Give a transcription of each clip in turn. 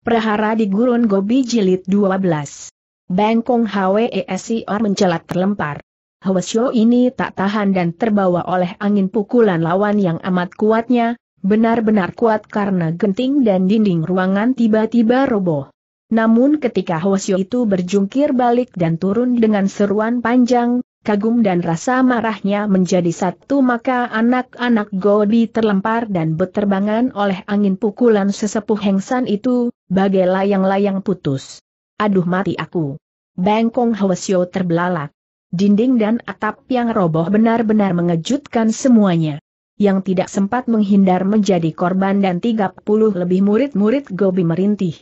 Prahara di Gurun Gobi Jilid 12. Bangkong HWESIR e mencelat terlempar. Hwasyo ini tak tahan dan terbawa oleh angin pukulan lawan yang amat kuatnya, benar-benar kuat karena genting dan dinding ruangan tiba-tiba roboh. Namun ketika Hwasyo itu berjungkir balik dan turun dengan seruan panjang, kagum dan rasa marahnya menjadi satu maka anak-anak Gobi terlempar dan berterbangan oleh angin pukulan sesepuh Hengsan itu, bagai layang-layang putus. Aduh mati aku. Bengkong Hwasyo terbelalak. Dinding dan atap yang roboh benar-benar mengejutkan semuanya. Yang tidak sempat menghindar menjadi korban dan 30 lebih murid-murid Gobi merintih.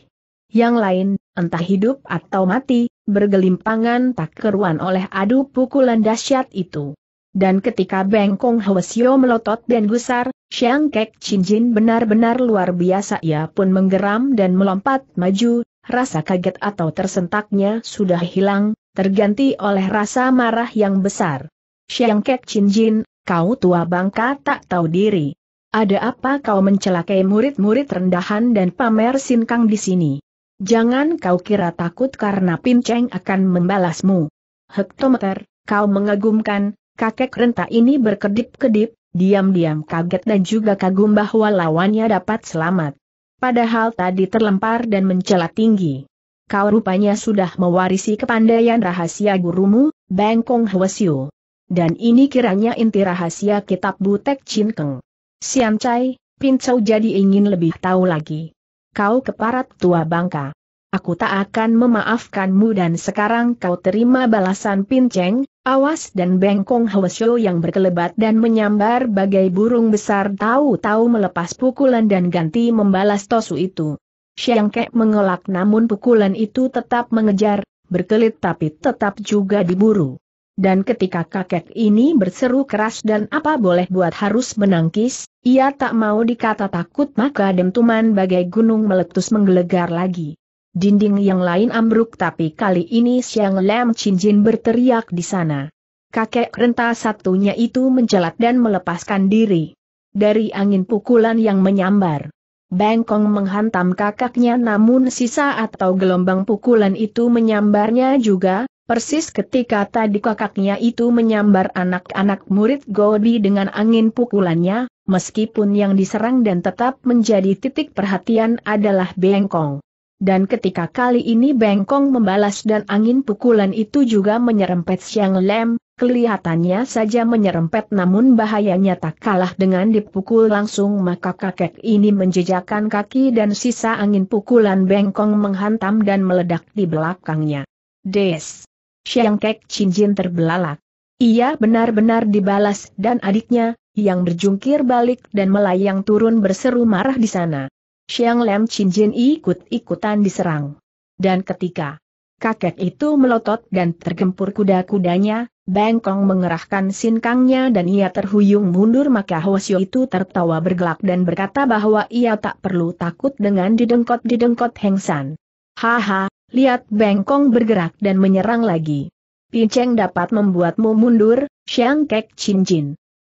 Yang lain, entah hidup atau mati, bergelimpangan tak keruan oleh adu pukulan dahsyat itu. Dan ketika Bengkong Kong Hwasyo melotot dan gusar, Xiang Kek Chin Jin benar-benar luar biasa ia pun menggeram dan melompat maju, rasa kaget atau tersentaknya sudah hilang, terganti oleh rasa marah yang besar. Xiang Kek Chin Jin, kau tua bangka tak tahu diri. Ada apa kau mencelakai murid-murid rendahan dan pamer sinkang di sini? Jangan kau kira takut karena Pin Cheng akan membalasmu. Hektometer, kau mengagumkan, Kakek renta ini berkedip-kedip, diam-diam kaget dan juga kagum bahwa lawannya dapat selamat. Padahal tadi terlempar dan mencela tinggi. Kau rupanya sudah mewarisi kepandaian rahasia gurumu, Bengkong Hwasyu. Dan ini kiranya inti rahasia kitab Butek Cinkeng. Siam Chai, Pincau jadi ingin lebih tahu lagi. Kau keparat tua bangka. Aku tak akan memaafkanmu dan sekarang kau terima balasan Pinceng, Awas dan bengkong Hwasyo yang berkelebat dan menyambar bagai burung besar tahu-tahu melepas pukulan dan ganti membalas tosu itu. Siang Kek mengelak namun pukulan itu tetap mengejar, berkelit tapi tetap juga diburu. Dan ketika kakek ini berseru keras dan apa boleh buat harus menangkis, ia tak mau dikata takut maka dentuman bagai gunung meletus menggelegar lagi. Dinding yang lain ambruk tapi kali ini Siang Lam Jin berteriak di sana. Kakek renta satunya itu mencelat dan melepaskan diri. Dari angin pukulan yang menyambar. Bengkong menghantam kakaknya namun sisa atau gelombang pukulan itu menyambarnya juga, persis ketika tadi kakaknya itu menyambar anak-anak murid Godi dengan angin pukulannya, meskipun yang diserang dan tetap menjadi titik perhatian adalah Bengkong. Dan ketika kali ini Bengkong membalas dan angin pukulan itu juga menyerempet Siang Lem, kelihatannya saja menyerempet namun bahayanya tak kalah dengan dipukul langsung maka kakek ini menjejakkan kaki dan sisa angin pukulan Bengkong menghantam dan meledak di belakangnya. Des! Siang Kek Cincin terbelalak. Ia benar-benar dibalas dan adiknya, yang berjungkir balik dan melayang turun berseru marah di sana. Xiang Lem Chin Jin ikut-ikutan diserang. Dan ketika kakek itu melotot dan tergempur kuda-kudanya, Bengkong mengerahkan sinkangnya dan ia terhuyung mundur maka Hosio itu tertawa bergelak dan berkata bahwa ia tak perlu takut dengan didengkot-didengkot Hengsan. Haha, lihat Bengkong bergerak dan menyerang lagi. Pinceng dapat membuatmu mundur, Xiang Kek Chin Jin.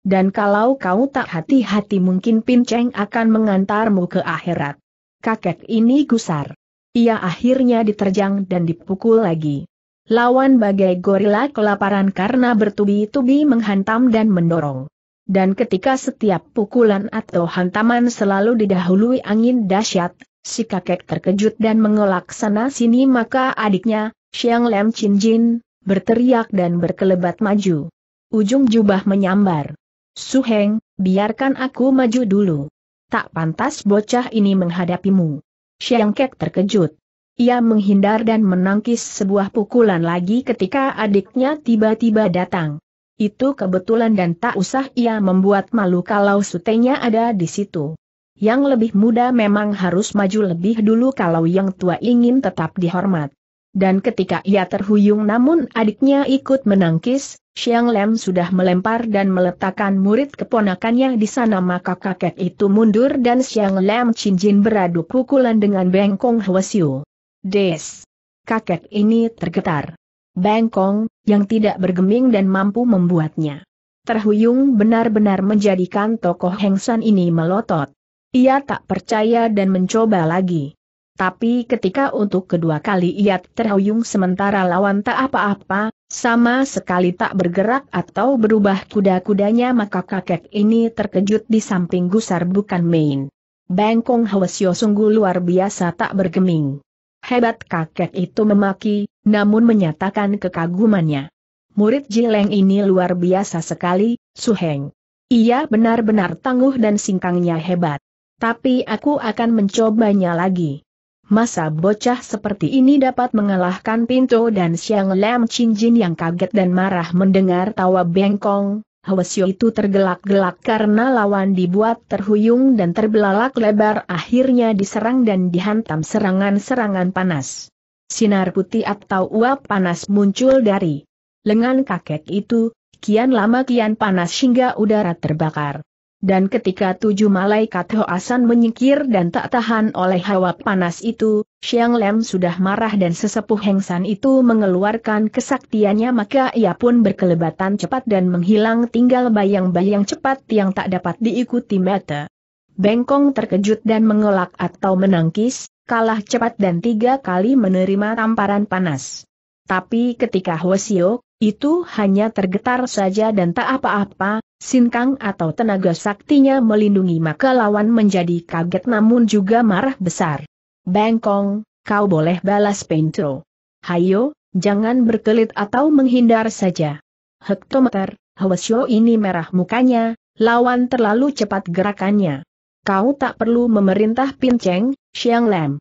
Dan kalau kau tak hati-hati mungkin Pinceng akan mengantarmu ke akhirat. Kakek ini gusar. Ia akhirnya diterjang dan dipukul lagi. Lawan bagai gorila kelaparan karena bertubi-tubi menghantam dan mendorong. Dan ketika setiap pukulan atau hantaman selalu didahului angin dahsyat, si kakek terkejut dan mengelak sana sini maka adiknya, Xiang Lem Chin Jin, berteriak dan berkelebat maju. Ujung jubah menyambar. Suheng, biarkan aku maju dulu. Tak pantas bocah ini menghadapimu. Xiang Kek terkejut. Ia menghindar dan menangkis sebuah pukulan lagi ketika adiknya tiba-tiba datang. Itu kebetulan dan tak usah ia membuat malu kalau sutenya ada di situ. Yang lebih muda memang harus maju lebih dulu kalau yang tua ingin tetap dihormat. Dan ketika ia terhuyung namun adiknya ikut menangkis, Xiang Lem sudah melempar dan meletakkan murid keponakannya di sana maka kakek itu mundur dan Xiang Lem Jin beradu pukulan dengan Bengkong Hwasyu. Des. Kakek ini tergetar. Bengkong, yang tidak bergeming dan mampu membuatnya. Terhuyung benar-benar menjadikan tokoh Heng San ini melotot. Ia tak percaya dan mencoba lagi. Tapi ketika untuk kedua kali ia terhuyung sementara lawan tak apa-apa, sama sekali tak bergerak atau berubah kuda-kudanya maka kakek ini terkejut di samping gusar bukan main. Bengkong Hwasyo sungguh luar biasa tak bergeming. Hebat kakek itu memaki, namun menyatakan kekagumannya. Murid Jileng ini luar biasa sekali, Suheng. Ia benar-benar tangguh dan singkangnya hebat. Tapi aku akan mencobanya lagi masa bocah seperti ini dapat mengalahkan Pinto dan Siang Lam Jin yang kaget dan marah mendengar tawa bengkong. Hwasyo itu tergelak-gelak karena lawan dibuat terhuyung dan terbelalak lebar akhirnya diserang dan dihantam serangan-serangan panas. Sinar putih atau uap panas muncul dari lengan kakek itu, kian lama kian panas hingga udara terbakar. Dan ketika tujuh malaikat Hoasan menyingkir dan tak tahan oleh hawa panas itu, Xiang Lem sudah marah dan sesepuh Heng San itu mengeluarkan kesaktiannya maka ia pun berkelebatan cepat dan menghilang tinggal bayang-bayang cepat yang tak dapat diikuti mata. Bengkong terkejut dan mengelak atau menangkis, kalah cepat dan tiga kali menerima tamparan panas. Tapi ketika Hwasio, itu hanya tergetar saja dan tak apa-apa, Sinkang atau tenaga saktinya melindungi maka lawan menjadi kaget namun juga marah besar. Bengkong, kau boleh balas Pentro. Hayo, jangan berkelit atau menghindar saja. Hektometer, Hwasyo ini merah mukanya, lawan terlalu cepat gerakannya. Kau tak perlu memerintah Pinceng, Xiang Lem.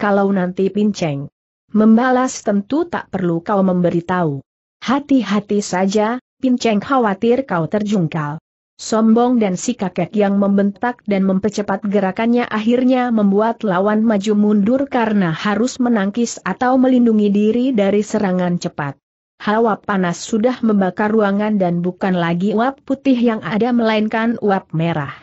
Kalau nanti Pinceng membalas tentu tak perlu kau memberitahu. Hati-hati saja, Pin Cheng khawatir kau terjungkal. Sombong dan si kakek yang membentak dan mempercepat gerakannya akhirnya membuat lawan maju mundur karena harus menangkis atau melindungi diri dari serangan cepat. Hawa panas sudah membakar ruangan dan bukan lagi uap putih yang ada melainkan uap merah.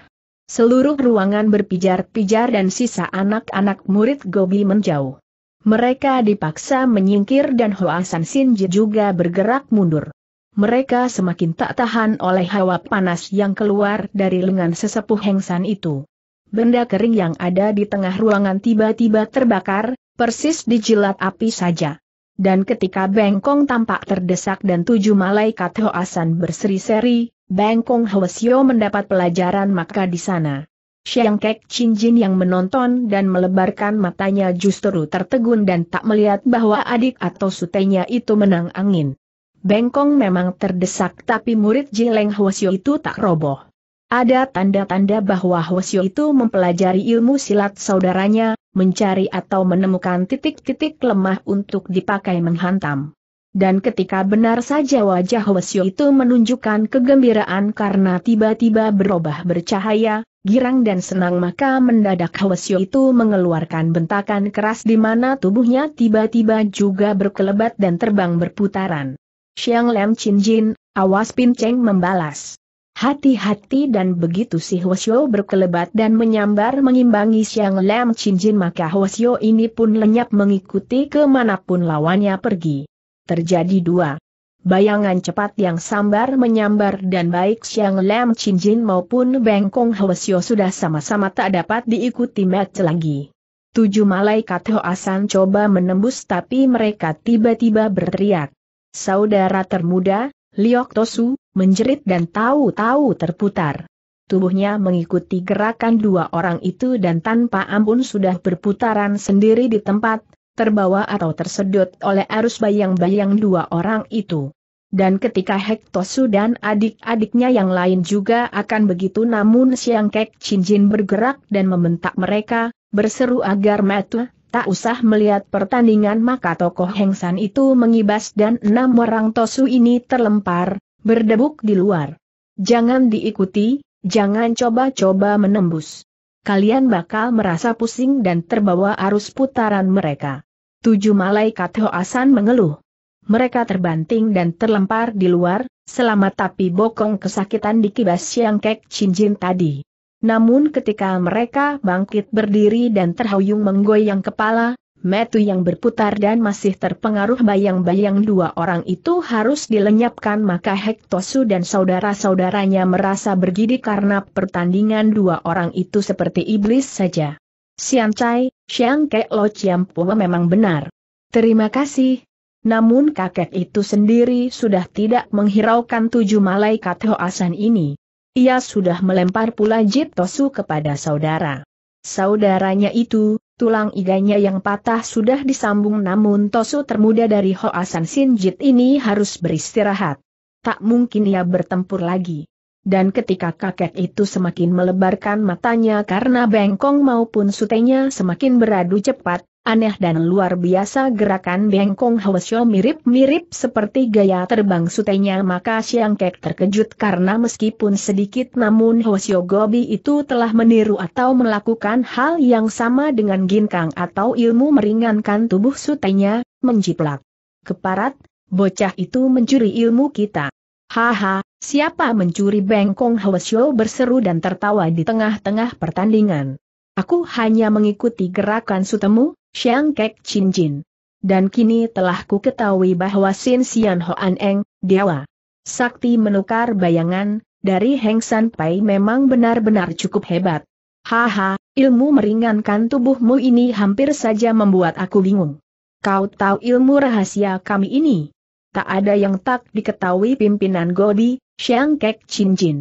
Seluruh ruangan berpijar-pijar dan sisa anak-anak murid Gobi menjauh. Mereka dipaksa menyingkir dan Hoa San Sinji juga bergerak mundur mereka semakin tak tahan oleh hawa panas yang keluar dari lengan sesepuh hengsan itu. Benda kering yang ada di tengah ruangan tiba-tiba terbakar, persis dijilat api saja. Dan ketika Bengkong tampak terdesak dan tujuh malaikat Hoasan berseri-seri, Bengkong Hwasyo mendapat pelajaran maka di sana. Siang Kek jin yang menonton dan melebarkan matanya justru tertegun dan tak melihat bahwa adik atau sutenya itu menang angin. Bengkong memang terdesak tapi murid Jileng Hwasyo itu tak roboh. Ada tanda-tanda bahwa Hwasyo itu mempelajari ilmu silat saudaranya, mencari atau menemukan titik-titik lemah untuk dipakai menghantam. Dan ketika benar saja wajah Hwasyo itu menunjukkan kegembiraan karena tiba-tiba berubah bercahaya, girang dan senang maka mendadak Hwasyo itu mengeluarkan bentakan keras di mana tubuhnya tiba-tiba juga berkelebat dan terbang berputaran. Xiang Lem Chin Jin, awas Pin Cheng membalas. Hati-hati dan begitu si Hwasyo berkelebat dan menyambar mengimbangi Xiang Lem Chin Jin maka Hwasyo ini pun lenyap mengikuti kemanapun lawannya pergi. Terjadi dua. Bayangan cepat yang sambar menyambar dan baik Xiang Lem Chin Jin maupun Bengkong Hwasyo sudah sama-sama tak dapat diikuti match lagi. Tujuh malaikat Hoasan coba menembus tapi mereka tiba-tiba berteriak. Saudara termuda, Liok Tosu, menjerit dan tahu-tahu terputar. Tubuhnya mengikuti gerakan dua orang itu dan tanpa ampun sudah berputaran sendiri di tempat, terbawa atau tersedot oleh arus bayang-bayang dua orang itu. Dan ketika Hek Tosu dan adik-adiknya yang lain juga akan begitu namun Siang Kek Jin bergerak dan membentak mereka, berseru agar matu. Tak usah melihat pertandingan maka tokoh Hengsan itu mengibas dan enam orang Tosu ini terlempar, berdebuk di luar. Jangan diikuti, jangan coba-coba menembus. Kalian bakal merasa pusing dan terbawa arus putaran mereka. Tujuh malaikat Hoasan mengeluh. Mereka terbanting dan terlempar di luar, selamat tapi bokong kesakitan di kibas Siang Kek cincin tadi. Namun ketika mereka bangkit berdiri dan terhuyung menggoyang kepala, metu yang berputar dan masih terpengaruh bayang-bayang dua orang itu harus dilenyapkan maka Hektosu dan saudara-saudaranya merasa bergidi karena pertandingan dua orang itu seperti iblis saja. Sian Chai, Siang Kek Lo Chiam memang benar. Terima kasih. Namun kakek itu sendiri sudah tidak menghiraukan tujuh malaikat Hoasan ini ia sudah melempar pula Jit Tosu kepada saudara. Saudaranya itu, tulang iganya yang patah sudah disambung namun Tosu termuda dari Hoasan Jit ini harus beristirahat. Tak mungkin ia bertempur lagi. Dan ketika kakek itu semakin melebarkan matanya karena bengkong maupun sutenya semakin beradu cepat, Aneh dan luar biasa gerakan bengkong Hwasyo mirip-mirip seperti gaya terbang sutenya maka Siang Kek terkejut karena meskipun sedikit namun Hwasyo Gobi itu telah meniru atau melakukan hal yang sama dengan ginkang atau ilmu meringankan tubuh sutenya, menjiplak. Keparat, bocah itu mencuri ilmu kita. Haha, siapa mencuri bengkong Hwasyo berseru dan tertawa di tengah-tengah pertandingan. Aku hanya mengikuti gerakan sutemu, Xiang Kek Chin Jin. Dan kini telah ku ketahui bahwa Sin Sian Hoan Eng, Dewa. Sakti menukar bayangan, dari Heng San Pai memang benar-benar cukup hebat. Haha, ilmu meringankan tubuhmu ini hampir saja membuat aku bingung. Kau tahu ilmu rahasia kami ini? Tak ada yang tak diketahui pimpinan Godi, Xiang Kek Chin Jin.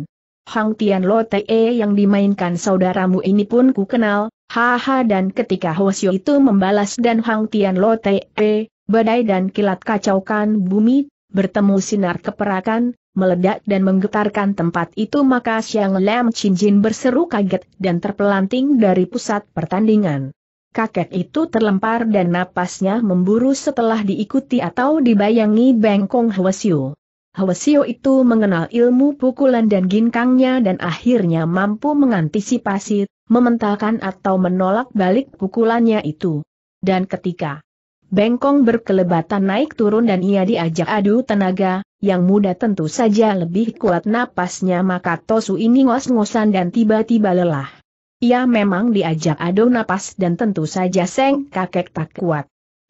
Hang Tian Lo Te e yang dimainkan saudaramu ini pun ku kenal, Haha dan ketika Hosyo itu membalas dan Hang Tian Lo Te, badai dan kilat kacaukan bumi, bertemu sinar keperakan, meledak dan menggetarkan tempat itu maka siang Lam Chin Jin berseru kaget dan terpelanting dari pusat pertandingan. Kakek itu terlempar dan napasnya memburu setelah diikuti atau dibayangi bengkong Hwasyo. Hwasyo itu mengenal ilmu pukulan dan ginkangnya dan akhirnya mampu mengantisipasi mementalkan atau menolak balik pukulannya itu. Dan ketika bengkong berkelebatan naik turun dan ia diajak adu tenaga, yang muda tentu saja lebih kuat napasnya maka Tosu ini ngos-ngosan dan tiba-tiba lelah. Ia memang diajak adu napas dan tentu saja Seng kakek tak kuat.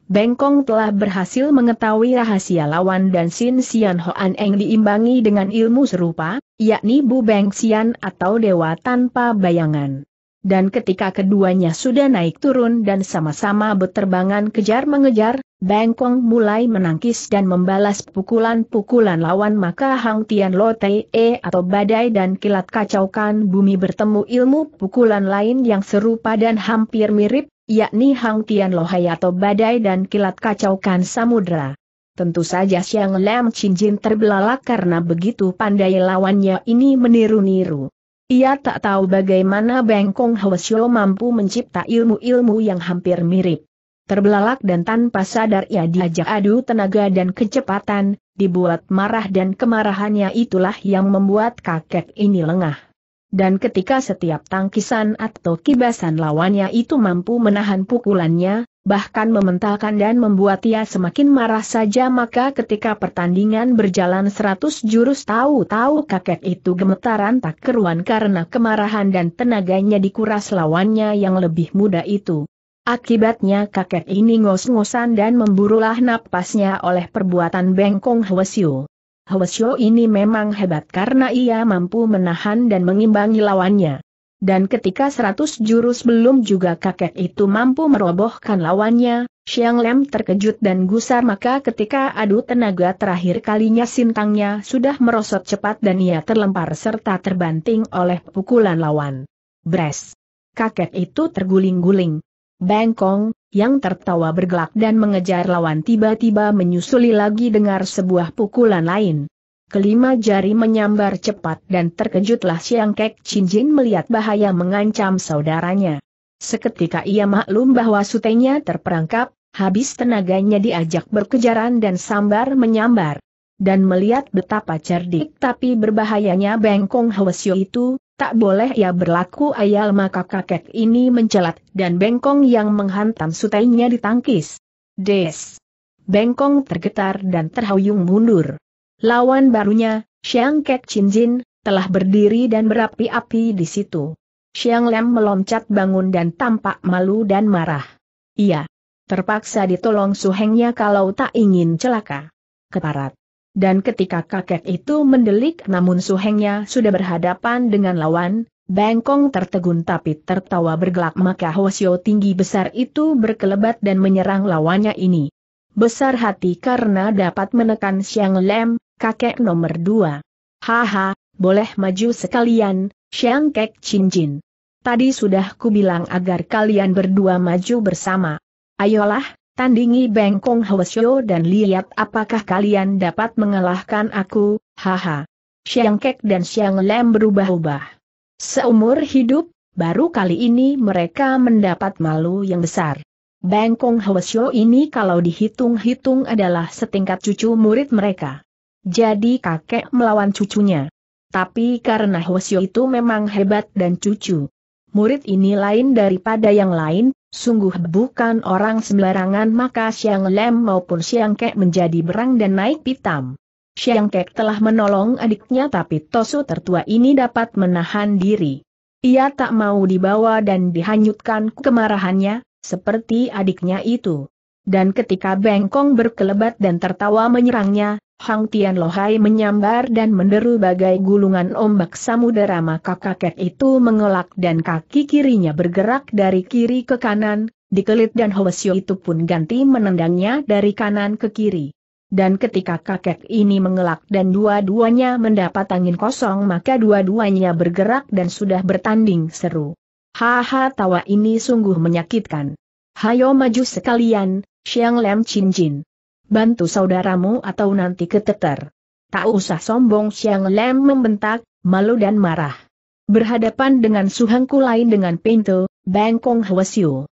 Bengkong telah berhasil mengetahui rahasia lawan dan Sin Sian Hoan Eng diimbangi dengan ilmu serupa, yakni Bu Beng Sian atau Dewa Tanpa Bayangan. Dan ketika keduanya sudah naik turun dan sama-sama berterbangan kejar-mengejar, Bengkong mulai menangkis dan membalas pukulan-pukulan lawan maka Hang Tian Lo Te e atau badai dan kilat kacaukan bumi bertemu ilmu pukulan lain yang serupa dan hampir mirip, yakni Hang Tian Lo Hai atau badai dan kilat kacaukan samudra. Tentu saja Xiang Lam Chin Jin terbelalak karena begitu pandai lawannya ini meniru-niru. Ia tak tahu bagaimana Bengkong Hwasyo mampu mencipta ilmu-ilmu yang hampir mirip. Terbelalak dan tanpa sadar ia diajak adu tenaga dan kecepatan, dibuat marah dan kemarahannya itulah yang membuat kakek ini lengah. Dan ketika setiap tangkisan atau kibasan lawannya itu mampu menahan pukulannya, bahkan mementalkan dan membuat ia semakin marah saja maka ketika pertandingan berjalan seratus jurus tahu-tahu kakek itu gemetaran tak keruan karena kemarahan dan tenaganya dikuras lawannya yang lebih muda itu. Akibatnya kakek ini ngos-ngosan dan memburulah napasnya oleh perbuatan bengkong Hwasyo. Hwasyo ini memang hebat karena ia mampu menahan dan mengimbangi lawannya. Dan ketika seratus jurus belum juga kakek itu mampu merobohkan lawannya, Xiang Lem terkejut dan gusar maka ketika adu tenaga terakhir kalinya sintangnya sudah merosot cepat dan ia terlempar serta terbanting oleh pukulan lawan. Bres! Kakek itu terguling-guling. Bengkong, yang tertawa bergelak dan mengejar lawan tiba-tiba menyusuli lagi dengar sebuah pukulan lain. Kelima jari menyambar cepat dan terkejutlah Siang Kek Jin melihat bahaya mengancam saudaranya. Seketika ia maklum bahwa sutenya terperangkap, habis tenaganya diajak berkejaran dan sambar menyambar. Dan melihat betapa cerdik tapi berbahayanya Bengkong Hwasyo itu, tak boleh ia berlaku ayal maka kakek ini mencelat dan Bengkong yang menghantam sutenya ditangkis. Des! Bengkong tergetar dan terhuyung mundur. Lawan barunya, Xiang Kek Chin Jin, telah berdiri dan berapi-api di situ. Xiang Lem meloncat bangun dan tampak malu dan marah. Iya. Terpaksa ditolong suhengnya kalau tak ingin celaka. Keparat. Dan ketika kakek itu mendelik namun suhengnya sudah berhadapan dengan lawan, Bengkong tertegun tapi tertawa bergelak maka Hosio tinggi besar itu berkelebat dan menyerang lawannya ini. Besar hati karena dapat menekan Xiang Lem, kakek nomor dua. Haha, boleh maju sekalian, Siang Kek Cincin. Tadi sudah kubilang agar kalian berdua maju bersama. Ayolah, tandingi Bengkong Hwasyo dan lihat apakah kalian dapat mengalahkan aku, haha. Siang Kek dan Siang Lem berubah-ubah. Seumur hidup, baru kali ini mereka mendapat malu yang besar. Bengkong Hwasyo ini kalau dihitung-hitung adalah setingkat cucu murid mereka. Jadi kakek melawan cucunya. Tapi karena Hosio itu memang hebat dan cucu. Murid ini lain daripada yang lain, sungguh bukan orang sembarangan maka Siang Lem maupun Siang Kek menjadi berang dan naik pitam. Siang Kek telah menolong adiknya tapi Tosu tertua ini dapat menahan diri. Ia tak mau dibawa dan dihanyutkan kemarahannya, seperti adiknya itu dan ketika Bengkong berkelebat dan tertawa menyerangnya, Hang Tian Lohai menyambar dan menderu bagai gulungan ombak samudera maka kakek itu mengelak dan kaki kirinya bergerak dari kiri ke kanan, dikelit dan Hoesio itu pun ganti menendangnya dari kanan ke kiri. Dan ketika kakek ini mengelak dan dua-duanya mendapat angin kosong maka dua-duanya bergerak dan sudah bertanding seru. Haha tawa ini sungguh menyakitkan. Hayo maju sekalian, Xiang Lem Chin Jin. Bantu saudaramu atau nanti keteter. Tak usah sombong Xiang Lem membentak, malu dan marah. Berhadapan dengan suhengku lain dengan pintu, Bangkong Hwasyu.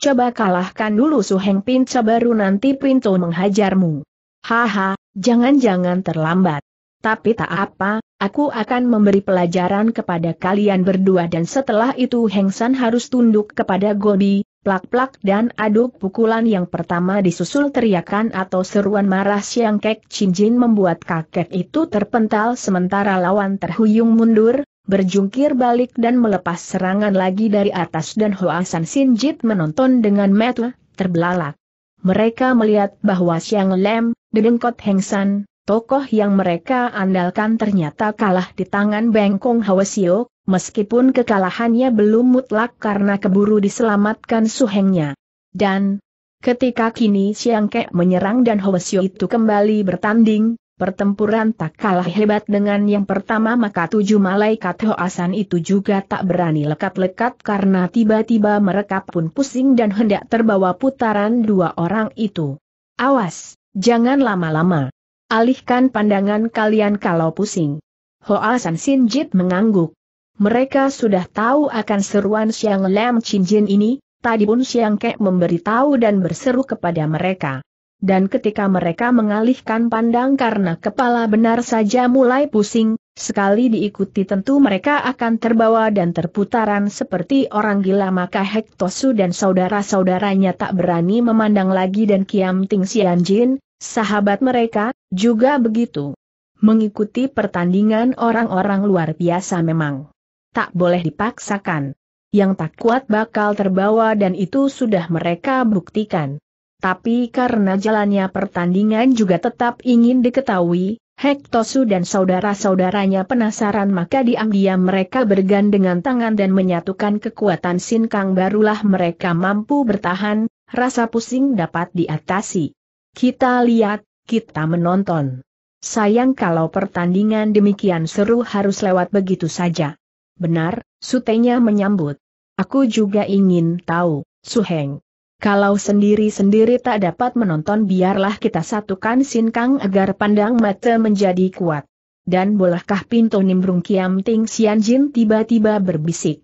Coba kalahkan dulu suheng pintu baru nanti pintu menghajarmu. Haha, jangan-jangan terlambat. Tapi tak apa, aku akan memberi pelajaran kepada kalian berdua dan setelah itu Heng San harus tunduk kepada Gobi, Plak-plak dan aduk pukulan yang pertama disusul teriakan atau seruan marah Siang Kek Jin membuat kakek itu terpental sementara lawan terhuyung mundur, berjungkir balik dan melepas serangan lagi dari atas dan Hoasan Sinjit menonton dengan metu, terbelalak. Mereka melihat bahwa Siang Lem, Dedengkot Hengsan, tokoh yang mereka andalkan ternyata kalah di tangan Bengkong Hwasio, meskipun kekalahannya belum mutlak karena keburu diselamatkan suhengnya. Dan, ketika kini Siang Kek menyerang dan Hoesio itu kembali bertanding, pertempuran tak kalah hebat dengan yang pertama maka tujuh malaikat Hoasan itu juga tak berani lekat-lekat karena tiba-tiba mereka pun pusing dan hendak terbawa putaran dua orang itu. Awas, jangan lama-lama. Alihkan pandangan kalian kalau pusing. Hoasan Sinjit mengangguk. Mereka sudah tahu akan seruan Siang Lam Jin ini, tadi pun Siang Kek memberitahu dan berseru kepada mereka. Dan ketika mereka mengalihkan pandang karena kepala benar saja mulai pusing, sekali diikuti tentu mereka akan terbawa dan terputaran seperti orang gila maka Hek Tosu dan saudara-saudaranya tak berani memandang lagi dan Kiam Ting Jin, sahabat mereka, juga begitu. Mengikuti pertandingan orang-orang luar biasa memang tak boleh dipaksakan. Yang tak kuat bakal terbawa dan itu sudah mereka buktikan. Tapi karena jalannya pertandingan juga tetap ingin diketahui, Hektosu dan saudara-saudaranya penasaran maka diam-diam mereka bergandengan tangan dan menyatukan kekuatan Sinkang barulah mereka mampu bertahan, rasa pusing dapat diatasi. Kita lihat, kita menonton. Sayang kalau pertandingan demikian seru harus lewat begitu saja. Benar, sutenya menyambut. Aku juga ingin tahu, Suheng. Kalau sendiri-sendiri tak dapat menonton biarlah kita satukan Sin agar pandang mata menjadi kuat. Dan bolehkah Pintu Nimbrung Kiam Ting Sian Jin tiba-tiba berbisik.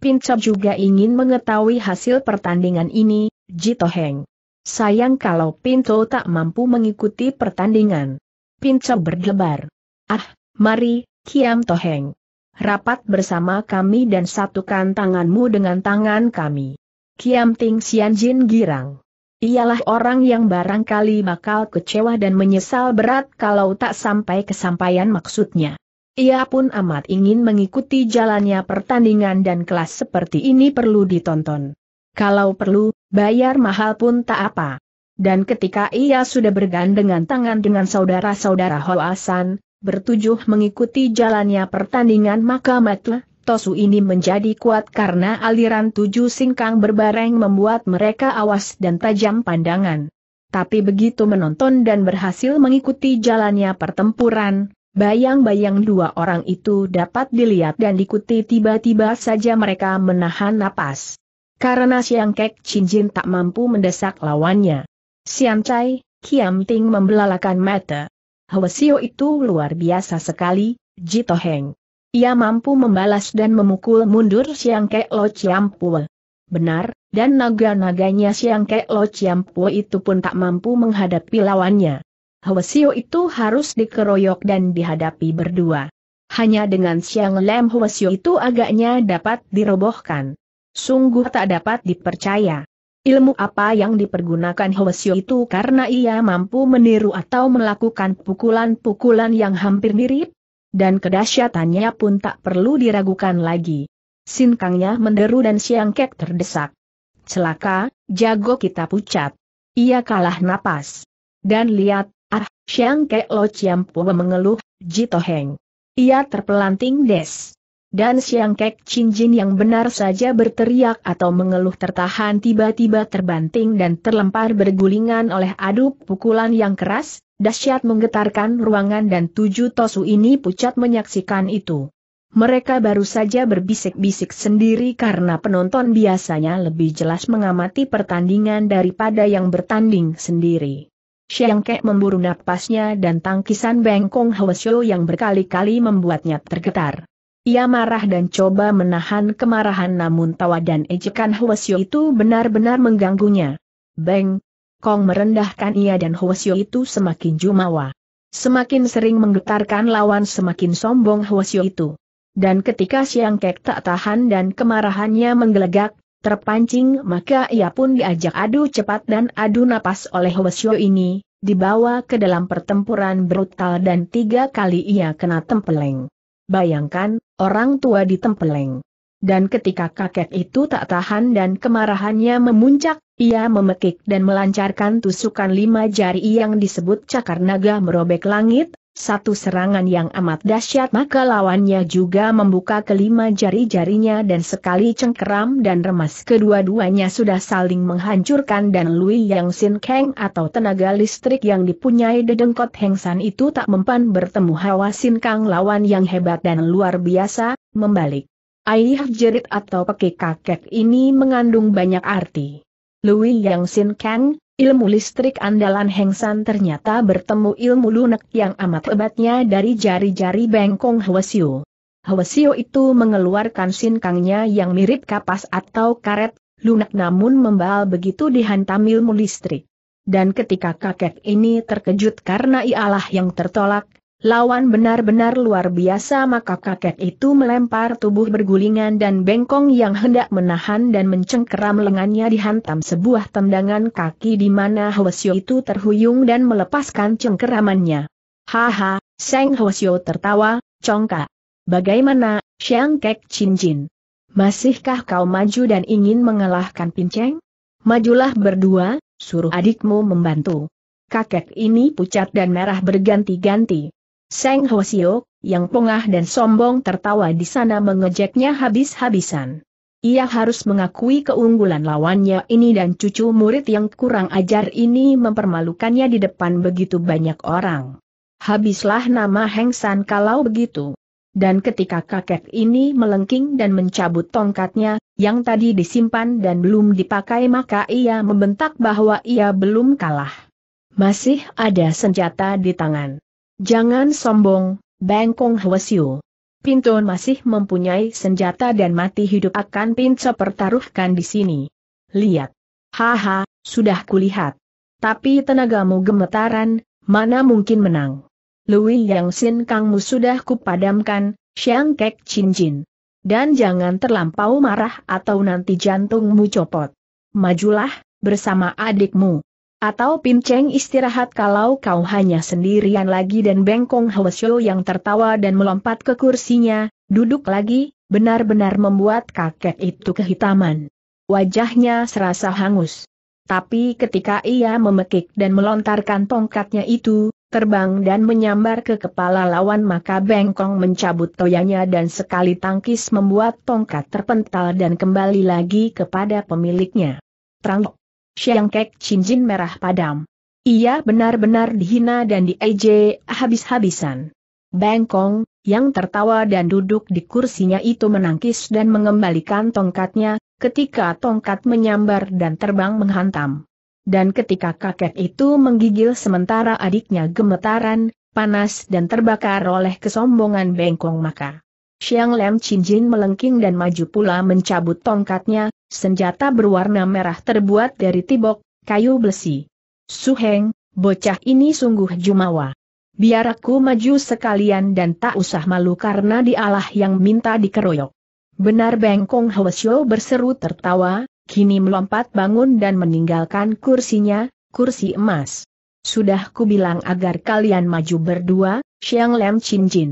Pinto juga ingin mengetahui hasil pertandingan ini, Jito Heng. Sayang kalau Pintu tak mampu mengikuti pertandingan. Pinto berdebar. Ah, mari, Kiam Toheng rapat bersama kami dan satukan tanganmu dengan tangan kami. Kiam Ting Xianjin girang. Ialah orang yang barangkali bakal kecewa dan menyesal berat kalau tak sampai kesampaian maksudnya. Ia pun amat ingin mengikuti jalannya pertandingan dan kelas seperti ini perlu ditonton. Kalau perlu, bayar mahal pun tak apa. Dan ketika ia sudah bergandengan tangan dengan saudara-saudara Hoasan, bertujuh mengikuti jalannya pertandingan maka Matle, Tosu ini menjadi kuat karena aliran tujuh singkang berbareng membuat mereka awas dan tajam pandangan. Tapi begitu menonton dan berhasil mengikuti jalannya pertempuran, bayang-bayang dua orang itu dapat dilihat dan diikuti tiba-tiba saja mereka menahan napas. Karena Siang Kek Jin tak mampu mendesak lawannya. Siang Chai, Kiam Ting membelalakan mata. Hwasio itu luar biasa sekali, Jito Heng. Ia mampu membalas dan memukul mundur Siang Kek Lo Ciampul. Benar, dan naga-naganya Siang Kek Lo Ciampul itu pun tak mampu menghadapi lawannya. Hwasio itu harus dikeroyok dan dihadapi berdua. Hanya dengan Siang Lem Hwasio itu agaknya dapat dirobohkan. Sungguh tak dapat dipercaya. Ilmu apa yang dipergunakan Hwasyo itu karena ia mampu meniru atau melakukan pukulan-pukulan yang hampir mirip? Dan kedahsyatannya pun tak perlu diragukan lagi. Sinkangnya menderu dan Siang Kek terdesak. Celaka, jago kita pucat. Ia kalah napas. Dan lihat, ah, Siang Kek Lo Ciampu mengeluh, Jitoheng. Ia terpelanting des dan Siang Kek Chin Jin yang benar saja berteriak atau mengeluh tertahan tiba-tiba terbanting dan terlempar bergulingan oleh adu pukulan yang keras, dahsyat menggetarkan ruangan dan tujuh tosu ini pucat menyaksikan itu. Mereka baru saja berbisik-bisik sendiri karena penonton biasanya lebih jelas mengamati pertandingan daripada yang bertanding sendiri. Siang Kek memburu napasnya dan tangkisan bengkong Hwasyo yang berkali-kali membuatnya tergetar. Ia marah dan coba menahan kemarahan namun tawa dan ejekan Hwasyo itu benar-benar mengganggunya. Beng! Kong merendahkan ia dan Hwasyo itu semakin jumawa. Semakin sering menggetarkan lawan semakin sombong Hwasyo itu. Dan ketika Siang Kek tak tahan dan kemarahannya menggelegak, terpancing maka ia pun diajak adu cepat dan adu napas oleh Hwasyo ini, dibawa ke dalam pertempuran brutal dan tiga kali ia kena tempeleng. Bayangkan, orang tua ditempeleng. Dan ketika kakek itu tak tahan dan kemarahannya memuncak, ia memekik dan melancarkan tusukan lima jari yang disebut cakar naga merobek langit, satu serangan yang amat dahsyat maka lawannya juga membuka kelima jari-jarinya dan sekali cengkeram dan remas kedua-duanya sudah saling menghancurkan dan Lui Yang Sin Kang atau tenaga listrik yang dipunyai dedengkot Heng San itu tak mempan bertemu Hawa Sin Kang lawan yang hebat dan luar biasa, membalik. Aih jerit atau pekik kakek ini mengandung banyak arti. Lui Yang Sin Kang, Ilmu listrik andalan Heng San ternyata bertemu ilmu lunak yang amat hebatnya dari jari-jari bengkong Hwasio. Hwasio itu mengeluarkan sinkangnya yang mirip kapas atau karet, lunak namun membal begitu dihantam ilmu listrik. Dan ketika kakek ini terkejut karena ialah yang tertolak, Lawan benar-benar luar biasa maka kakek itu melempar tubuh bergulingan dan bengkong yang hendak menahan dan mencengkeram lengannya dihantam sebuah tendangan kaki di mana Hwasyo itu terhuyung dan melepaskan cengkeramannya. Haha, Seng Hwasyo tertawa, congkak. Bagaimana, Siang Kek Chin Jin? Masihkah kau maju dan ingin mengalahkan Pinceng? Majulah berdua, suruh adikmu membantu. Kakek ini pucat dan merah berganti-ganti. Seng Hosio, yang pongah dan sombong tertawa di sana mengejeknya habis-habisan. Ia harus mengakui keunggulan lawannya ini dan cucu murid yang kurang ajar ini mempermalukannya di depan begitu banyak orang. Habislah nama Heng San kalau begitu. Dan ketika kakek ini melengking dan mencabut tongkatnya, yang tadi disimpan dan belum dipakai maka ia membentak bahwa ia belum kalah. Masih ada senjata di tangan. Jangan sombong, Bengkong Hwasyu. Pinton masih mempunyai senjata dan mati hidup akan Pinco pertaruhkan di sini. Lihat. Haha, sudah kulihat. Tapi tenagamu gemetaran, mana mungkin menang. Lui Yang Sin Kangmu sudah kupadamkan, Xiang Kek Chin Jin. Dan jangan terlampau marah atau nanti jantungmu copot. Majulah, bersama adikmu. Atau pinceng istirahat kalau kau hanya sendirian lagi dan bengkong Hwasyo yang tertawa dan melompat ke kursinya, duduk lagi, benar-benar membuat kakek itu kehitaman. Wajahnya serasa hangus. Tapi ketika ia memekik dan melontarkan tongkatnya itu, terbang dan menyambar ke kepala lawan maka bengkong mencabut toyanya dan sekali tangkis membuat tongkat terpental dan kembali lagi kepada pemiliknya. Terang. Siang Kek cincin merah padam. Ia benar-benar dihina dan dieje habis-habisan. Bengkong, yang tertawa dan duduk di kursinya itu menangkis dan mengembalikan tongkatnya, ketika tongkat menyambar dan terbang menghantam. Dan ketika kakek itu menggigil sementara adiknya gemetaran, panas dan terbakar oleh kesombongan Bengkong maka. Xiang Lem Jin melengking dan maju pula mencabut tongkatnya, senjata berwarna merah terbuat dari tibok, kayu besi. Suheng, bocah ini sungguh jumawa. Biar aku maju sekalian dan tak usah malu karena dialah yang minta dikeroyok. Benar Bengkong Hwasyo berseru tertawa, kini melompat bangun dan meninggalkan kursinya, kursi emas. Sudah bilang agar kalian maju berdua, Xiang Lem Chin Jin.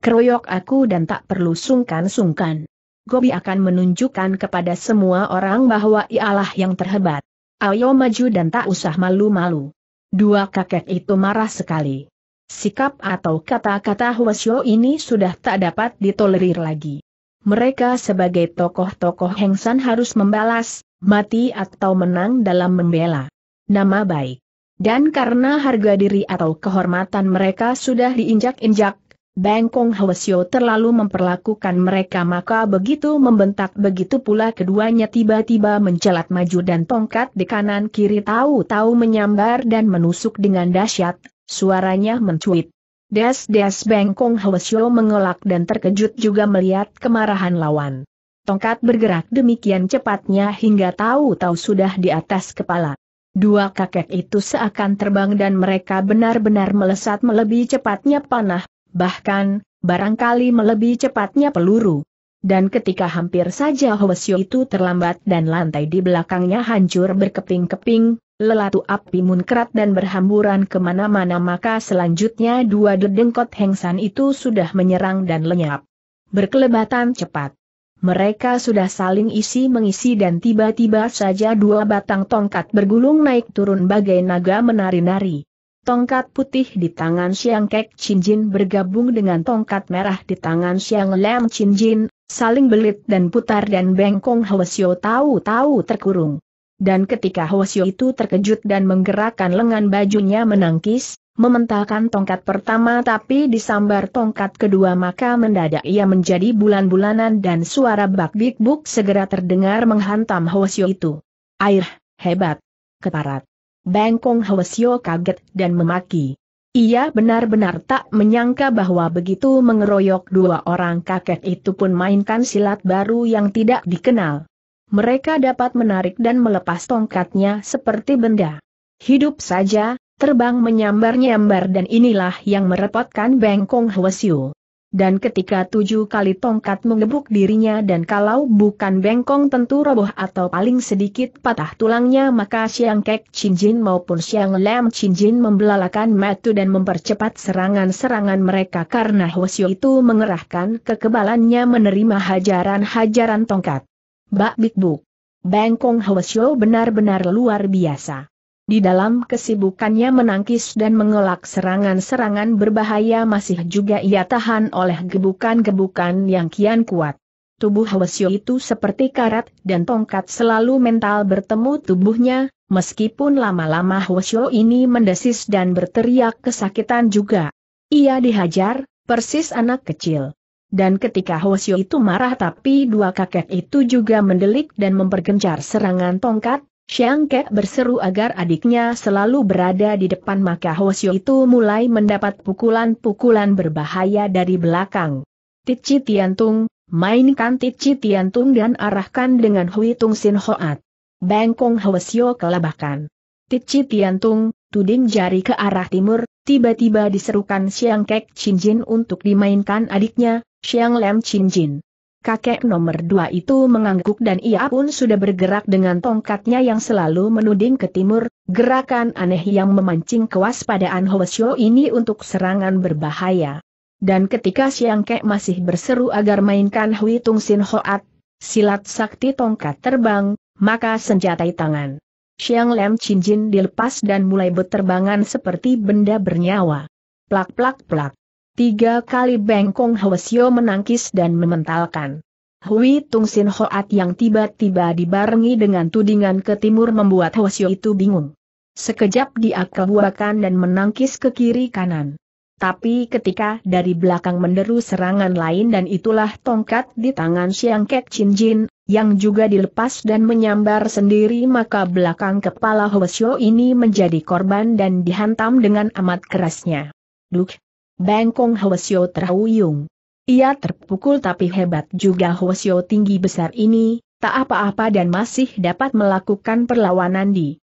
Keroyok aku dan tak perlu sungkan-sungkan. Gobi akan menunjukkan kepada semua orang bahwa ialah yang terhebat. Ayo maju dan tak usah malu-malu. Dua kakek itu marah sekali. Sikap atau kata-kata Huasyo ini sudah tak dapat ditolerir lagi. Mereka sebagai tokoh-tokoh Hengsan harus membalas, mati atau menang dalam membela. Nama baik. Dan karena harga diri atau kehormatan mereka sudah diinjak-injak, Bengkong Hwasyo terlalu memperlakukan mereka maka begitu membentak begitu pula keduanya tiba-tiba mencelat maju dan tongkat di kanan kiri tahu-tahu menyambar dan menusuk dengan dahsyat, suaranya mencuit. Des-des Bengkong Hwasyo mengelak dan terkejut juga melihat kemarahan lawan. Tongkat bergerak demikian cepatnya hingga tahu-tahu sudah di atas kepala. Dua kakek itu seakan terbang dan mereka benar-benar melesat melebihi cepatnya panah bahkan, barangkali melebihi cepatnya peluru. Dan ketika hampir saja Hwasyo itu terlambat dan lantai di belakangnya hancur berkeping-keping, lelatu api munkrat dan berhamburan kemana-mana maka selanjutnya dua dedengkot hengsan itu sudah menyerang dan lenyap. Berkelebatan cepat. Mereka sudah saling isi mengisi dan tiba-tiba saja dua batang tongkat bergulung naik turun bagai naga menari-nari. Tongkat putih di tangan Siang Kek Chin Jin bergabung dengan tongkat merah di tangan Siang Lam Chin Jin, saling belit dan putar dan bengkong Hwasyo tahu-tahu terkurung. Dan ketika Hwasyo itu terkejut dan menggerakkan lengan bajunya menangkis, mementalkan tongkat pertama tapi disambar tongkat kedua maka mendadak ia menjadi bulan-bulanan dan suara bak bik buk segera terdengar menghantam Hwasyo itu. Air, hebat, keparat. Bengkong Hwasyo kaget dan memaki. Ia benar-benar tak menyangka bahwa begitu mengeroyok dua orang kakek itu pun mainkan silat baru yang tidak dikenal. Mereka dapat menarik dan melepas tongkatnya seperti benda. Hidup saja, terbang menyambar-nyambar dan inilah yang merepotkan Bengkong Hwasyo dan ketika tujuh kali tongkat mengebuk dirinya dan kalau bukan bengkong tentu roboh atau paling sedikit patah tulangnya maka Siang Kek Chin Jin maupun Siang Lam Jin membelalakan metu dan mempercepat serangan-serangan mereka karena Hwasyo itu mengerahkan kekebalannya menerima hajaran-hajaran tongkat. Bak Bik Buk. Bengkong Hwasyo benar-benar luar biasa. Di dalam kesibukannya menangkis dan mengelak serangan-serangan berbahaya masih juga ia tahan oleh gebukan-gebukan yang kian kuat. Tubuh Hwasyo itu seperti karat dan tongkat selalu mental bertemu tubuhnya, meskipun lama-lama Hwasyo ini mendesis dan berteriak kesakitan juga. Ia dihajar, persis anak kecil. Dan ketika Hwasyo itu marah tapi dua kakek itu juga mendelik dan mempergencar serangan tongkat, Siang Ke berseru agar adiknya selalu berada di depan maka Hosio itu mulai mendapat pukulan-pukulan berbahaya dari belakang. Tici Tiantung, mainkan Tici Tiantung dan arahkan dengan Hui Tung Sin Hoat. Bengkong Hosio kelabakan. Tici Tiantung, tuding jari ke arah timur, tiba-tiba diserukan Siang Kek Chin Jin untuk dimainkan adiknya, Siang Lem Chin Jin. Kakek nomor dua itu mengangguk dan ia pun sudah bergerak dengan tongkatnya yang selalu menuding ke timur, gerakan aneh yang memancing kewaspadaan Hoesio ini untuk serangan berbahaya. Dan ketika Siang Kek masih berseru agar mainkan Hui Tung Sin Hoat, silat sakti tongkat terbang, maka senjatai tangan. Siang Lem Chin Jin dilepas dan mulai berterbangan seperti benda bernyawa. Plak plak plak. Tiga kali Bengkong Hwasyo menangkis dan mementalkan. Hui Tung Sin Hoat yang tiba-tiba dibarengi dengan tudingan ke timur membuat Hwasyo itu bingung. Sekejap dia kebuakan dan menangkis ke kiri kanan. Tapi ketika dari belakang menderu serangan lain dan itulah tongkat di tangan Siang Kek Chin Jin, yang juga dilepas dan menyambar sendiri maka belakang kepala Hwasyo ini menjadi korban dan dihantam dengan amat kerasnya. Duk, Bangkong Hwasyo terhuyung. Ia terpukul tapi hebat juga Hwasyo tinggi besar ini, tak apa-apa dan masih dapat melakukan perlawanan di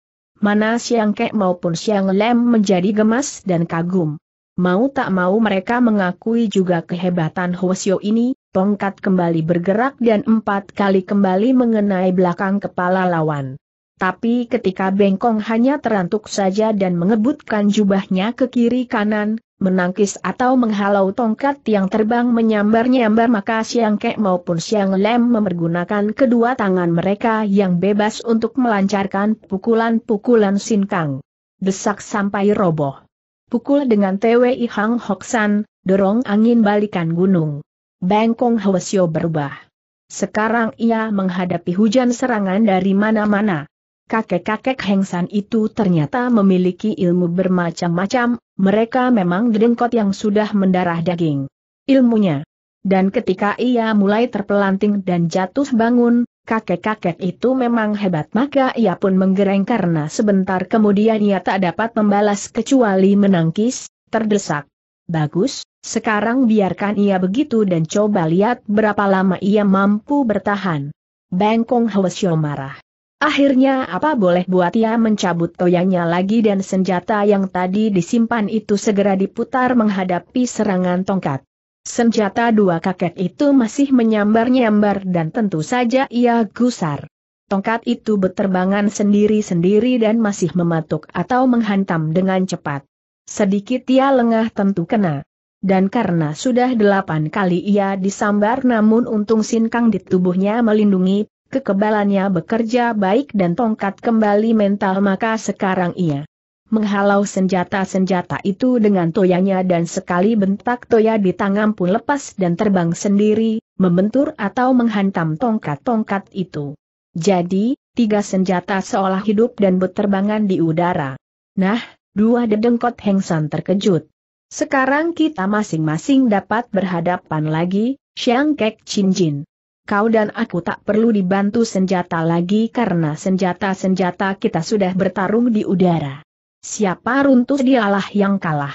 mana Siang Kek maupun Siang Lem menjadi gemas dan kagum. Mau tak mau mereka mengakui juga kehebatan Hwasyo ini, tongkat kembali bergerak dan empat kali kembali mengenai belakang kepala lawan. Tapi ketika bengkong hanya terantuk saja dan mengebutkan jubahnya ke kiri kanan, menangkis atau menghalau tongkat yang terbang menyambar-nyambar maka Siang Kek maupun Siang Lem memergunakan kedua tangan mereka yang bebas untuk melancarkan pukulan-pukulan sinkang. Desak sampai roboh. Pukul dengan TWI Hang Hoksan, dorong angin balikan gunung. Bengkong Hwasyo berubah. Sekarang ia menghadapi hujan serangan dari mana-mana kakek-kakek Hengsan itu ternyata memiliki ilmu bermacam-macam, mereka memang dedengkot yang sudah mendarah daging. Ilmunya. Dan ketika ia mulai terpelanting dan jatuh bangun, kakek-kakek itu memang hebat maka ia pun menggereng karena sebentar kemudian ia tak dapat membalas kecuali menangkis, terdesak. Bagus, sekarang biarkan ia begitu dan coba lihat berapa lama ia mampu bertahan. Bengkong Hwasyo marah. Akhirnya apa boleh buat ia mencabut toyanya lagi dan senjata yang tadi disimpan itu segera diputar menghadapi serangan tongkat. Senjata dua kakek itu masih menyambar-nyambar dan tentu saja ia gusar. Tongkat itu berterbangan sendiri-sendiri dan masih mematuk atau menghantam dengan cepat. Sedikit ia lengah tentu kena. Dan karena sudah delapan kali ia disambar namun untung sinkang di tubuhnya melindungi, kekebalannya bekerja baik dan tongkat kembali mental maka sekarang ia menghalau senjata-senjata itu dengan toyanya dan sekali bentak toya di tangan pun lepas dan terbang sendiri, membentur atau menghantam tongkat-tongkat itu. Jadi, tiga senjata seolah hidup dan berterbangan di udara. Nah, dua dedengkot Hengsan terkejut. Sekarang kita masing-masing dapat berhadapan lagi, Xiang Kek Chin Jin kau dan aku tak perlu dibantu senjata lagi karena senjata-senjata kita sudah bertarung di udara. Siapa runtuh dialah yang kalah.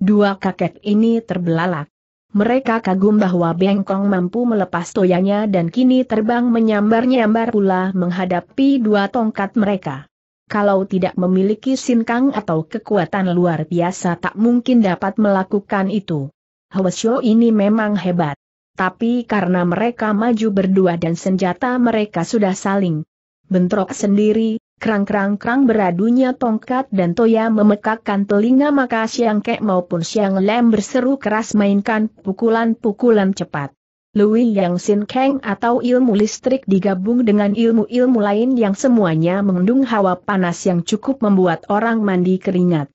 Dua kakek ini terbelalak. Mereka kagum bahwa Bengkong mampu melepas toyanya dan kini terbang menyambar-nyambar pula menghadapi dua tongkat mereka. Kalau tidak memiliki sinkang atau kekuatan luar biasa tak mungkin dapat melakukan itu. Hwasyo ini memang hebat tapi karena mereka maju berdua dan senjata mereka sudah saling bentrok sendiri, Kerang-kerang-kerang beradunya tongkat dan toya memekakkan telinga maka Siang Kek maupun Siang Lem berseru keras mainkan pukulan-pukulan cepat. Lui Yang Sin Keng atau ilmu listrik digabung dengan ilmu-ilmu lain yang semuanya mengandung hawa panas yang cukup membuat orang mandi keringat.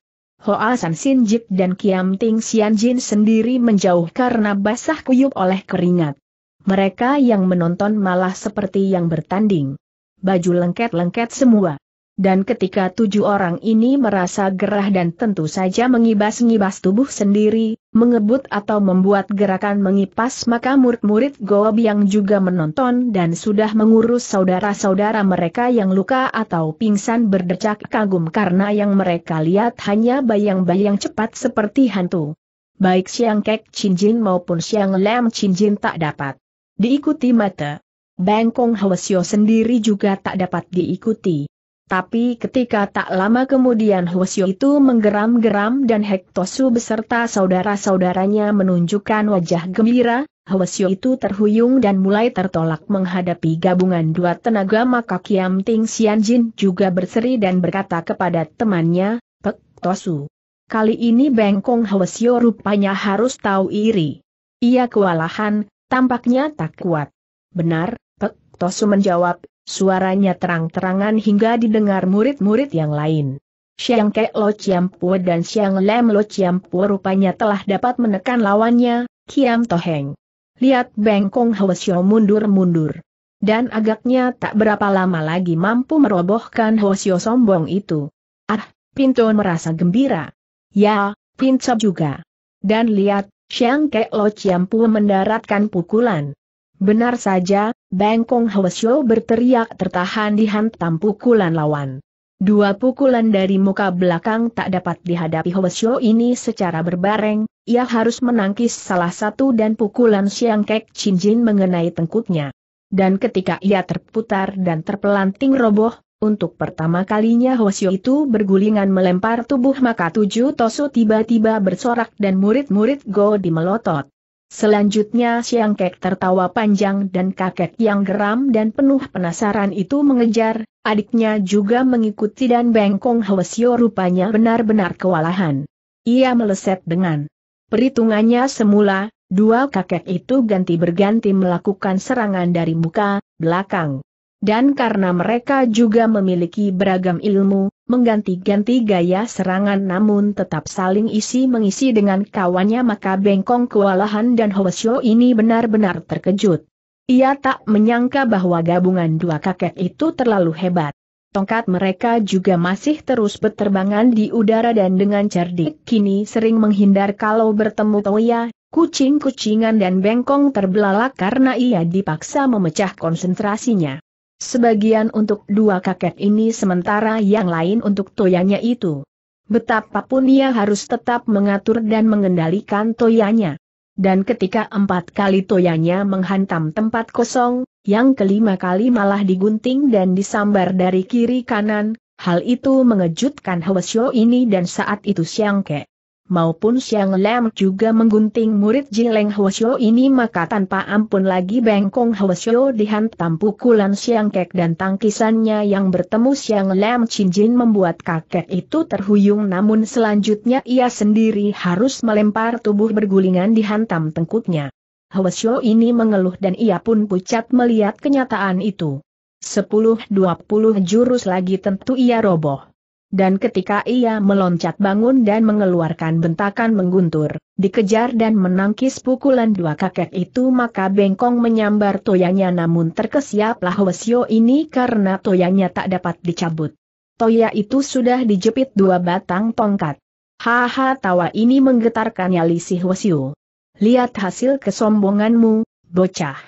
Hoa San Sinjit dan Kiam Ting Sian Jin sendiri menjauh karena basah kuyup oleh keringat. Mereka yang menonton malah seperti yang bertanding. Baju lengket-lengket semua. Dan ketika tujuh orang ini merasa gerah dan tentu saja mengibas-ngibas tubuh sendiri, mengebut atau membuat gerakan mengipas maka murid-murid Gob yang juga menonton dan sudah mengurus saudara-saudara mereka yang luka atau pingsan berdecak kagum karena yang mereka lihat hanya bayang-bayang cepat seperti hantu. Baik Siang Kek Jin maupun Siang Lem Jin tak dapat diikuti mata. Bengkong Hwasyo sendiri juga tak dapat diikuti. Tapi ketika tak lama kemudian Hwasyo itu menggeram-geram dan Hektosu beserta saudara-saudaranya menunjukkan wajah gembira, Hwasyo itu terhuyung dan mulai tertolak menghadapi gabungan dua tenaga maka Kiam Ting Xianjin juga berseri dan berkata kepada temannya, Pek Tosu. Kali ini Bengkong Hwasyo rupanya harus tahu iri. Ia kewalahan, tampaknya tak kuat. Benar, Pek Tosu menjawab, Suaranya terang-terangan hingga didengar murid-murid yang lain. Siang Kek Lo Chiampu dan Siang Lem Lo Chiampu rupanya telah dapat menekan lawannya, Kiam Toheng. Lihat Bengkong Hwasyo mundur-mundur. Dan agaknya tak berapa lama lagi mampu merobohkan Hwasyo sombong itu. Ah, Pinto merasa gembira. Ya, Pinto juga. Dan lihat, Siang Kek Lo Chiampu mendaratkan pukulan. Benar saja, Bengkong Hwasyo berteriak tertahan di dihantam pukulan lawan. Dua pukulan dari muka belakang tak dapat dihadapi Hwasyo ini secara berbareng, ia harus menangkis salah satu dan pukulan Siang Kek Jin mengenai tengkuknya. Dan ketika ia terputar dan terpelanting roboh, untuk pertama kalinya Hwasyo itu bergulingan melempar tubuh maka tujuh tosu tiba-tiba bersorak dan murid-murid Go di melotot. Selanjutnya Siang Kek tertawa panjang dan kakek yang geram dan penuh penasaran itu mengejar, adiknya juga mengikuti dan Bengkong Hwasyo rupanya benar-benar kewalahan. Ia meleset dengan perhitungannya semula, dua kakek itu ganti-berganti melakukan serangan dari muka, belakang, dan karena mereka juga memiliki beragam ilmu, mengganti-ganti gaya serangan namun tetap saling isi mengisi dengan kawannya maka Bengkong kewalahan dan Hoesio ini benar-benar terkejut. Ia tak menyangka bahwa gabungan dua kakek itu terlalu hebat. Tongkat mereka juga masih terus berterbangan di udara dan dengan cerdik kini sering menghindar kalau bertemu Toya, kucing-kucingan dan bengkong terbelalak karena ia dipaksa memecah konsentrasinya. Sebagian untuk dua kakek ini sementara yang lain untuk toyanya itu. Betapapun ia harus tetap mengatur dan mengendalikan toyanya. Dan ketika empat kali toyanya menghantam tempat kosong, yang kelima kali malah digunting dan disambar dari kiri kanan, hal itu mengejutkan Hwasyo ini dan saat itu Siangke maupun Siang Lam juga menggunting murid Jileng Hwasyo ini maka tanpa ampun lagi Bengkong Hwasyo dihantam pukulan Siang Kek dan tangkisannya yang bertemu Xiang Lam Cinjin membuat kakek itu terhuyung namun selanjutnya ia sendiri harus melempar tubuh bergulingan dihantam tengkuknya. Hwasyo ini mengeluh dan ia pun pucat melihat kenyataan itu. 10-20 jurus lagi tentu ia roboh dan ketika ia meloncat bangun dan mengeluarkan bentakan mengguntur, dikejar dan menangkis pukulan dua kakek itu maka bengkong menyambar toyanya namun terkesiaplah Wesio ini karena toyanya tak dapat dicabut. Toya itu sudah dijepit dua batang tongkat. Haha tawa ini menggetarkan nyali si Wesio. Lihat hasil kesombonganmu, bocah.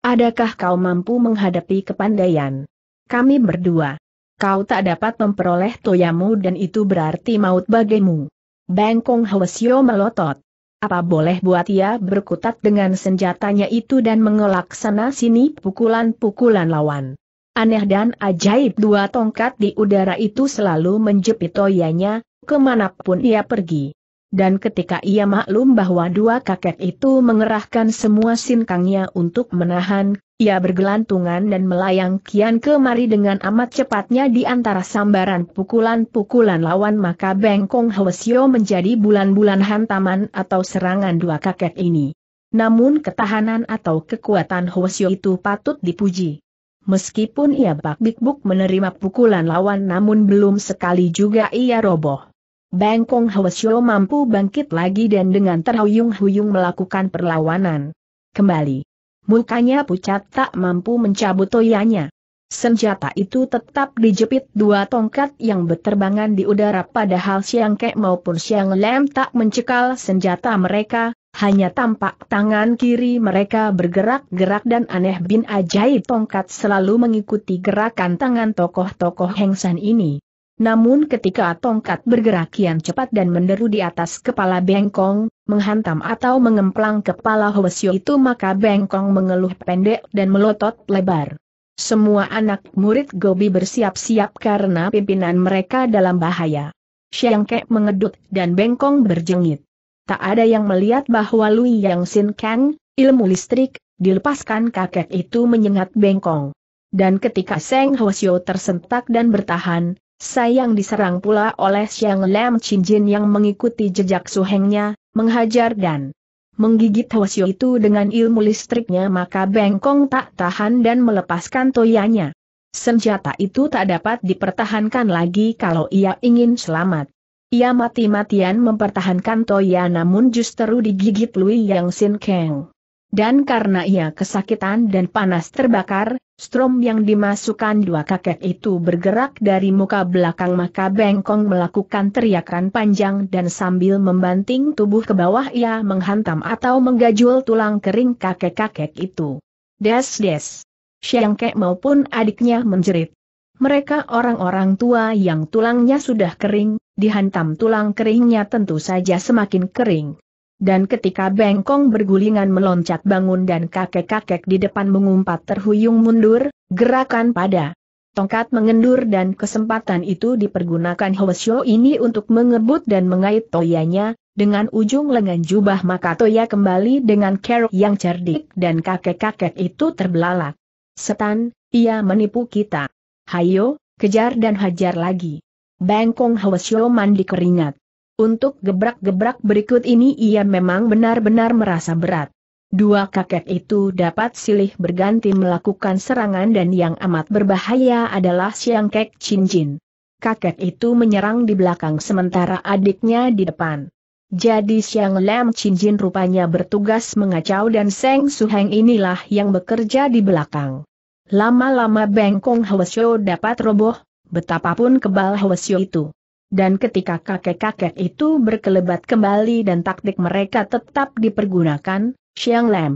Adakah kau mampu menghadapi kepandaian? Kami berdua kau tak dapat memperoleh toyamu dan itu berarti maut bagimu. Bangkong Hwasyo melotot. Apa boleh buat ia berkutat dengan senjatanya itu dan mengelak sana sini pukulan-pukulan lawan. Aneh dan ajaib dua tongkat di udara itu selalu menjepit toyanya, kemanapun ia pergi. Dan ketika ia maklum bahwa dua kakek itu mengerahkan semua sinkangnya untuk menahan ia bergelantungan dan melayang kian kemari dengan amat cepatnya di antara sambaran pukulan-pukulan lawan maka bengkong Hwasyo menjadi bulan-bulan hantaman atau serangan dua kakek ini. Namun ketahanan atau kekuatan Hwasyo itu patut dipuji. Meskipun ia bak bik menerima pukulan lawan namun belum sekali juga ia roboh. Bengkong Hwasyo mampu bangkit lagi dan dengan terhuyung-huyung melakukan perlawanan. Kembali mukanya pucat tak mampu mencabut toyanya. Senjata itu tetap dijepit dua tongkat yang berterbangan di udara padahal Siang Kek maupun Siang Lem tak mencekal senjata mereka, hanya tampak tangan kiri mereka bergerak-gerak dan aneh bin ajaib tongkat selalu mengikuti gerakan tangan tokoh-tokoh Hengsan ini. Namun ketika tongkat bergerak kian cepat dan menderu di atas kepala Bengkong, menghantam atau mengemplang kepala Hwesyo itu maka Bengkong mengeluh pendek dan melotot lebar. Semua anak murid Gobi bersiap-siap karena pimpinan mereka dalam bahaya. Siangkek mengedut dan Bengkong berjengit. Tak ada yang melihat bahwa Lui Yang Sin Kang, ilmu listrik, dilepaskan kakek itu menyengat Bengkong. Dan ketika Seng Hwasyo tersentak dan bertahan, Sayang diserang pula oleh Xiang Lam Jin yang mengikuti jejak suhengnya, menghajar dan menggigit Hwasyo itu dengan ilmu listriknya maka Bengkong tak tahan dan melepaskan toyanya. Senjata itu tak dapat dipertahankan lagi kalau ia ingin selamat. Ia mati-matian mempertahankan Toya namun justru digigit Lui Yang Sin Kang. Dan karena ia kesakitan dan panas terbakar, strom yang dimasukkan dua kakek itu bergerak dari muka belakang maka bengkong melakukan teriakan panjang dan sambil membanting tubuh ke bawah ia menghantam atau menggajul tulang kering kakek-kakek itu. Des-des. Syangke maupun adiknya menjerit. Mereka orang-orang tua yang tulangnya sudah kering, dihantam tulang keringnya tentu saja semakin kering dan ketika bengkong bergulingan meloncat bangun dan kakek-kakek di depan mengumpat terhuyung mundur, gerakan pada tongkat mengendur dan kesempatan itu dipergunakan Hwasyo ini untuk mengebut dan mengait toyanya, dengan ujung lengan jubah maka toya kembali dengan kerok yang cerdik dan kakek-kakek itu terbelalak. Setan, ia menipu kita. Hayo, kejar dan hajar lagi. Bengkong Hwasyo mandi keringat. Untuk gebrak-gebrak berikut ini ia memang benar-benar merasa berat. Dua kakek itu dapat silih berganti melakukan serangan dan yang amat berbahaya adalah Siang Kek Chin Jin. Kakek itu menyerang di belakang sementara adiknya di depan. Jadi Siang Lam Chin Jin rupanya bertugas mengacau dan Seng Suheng inilah yang bekerja di belakang. Lama-lama bengkong Hwasyo dapat roboh, betapapun kebal Hwasyo itu. Dan ketika kakek-kakek itu berkelebat kembali dan taktik mereka tetap dipergunakan, Xiang Lam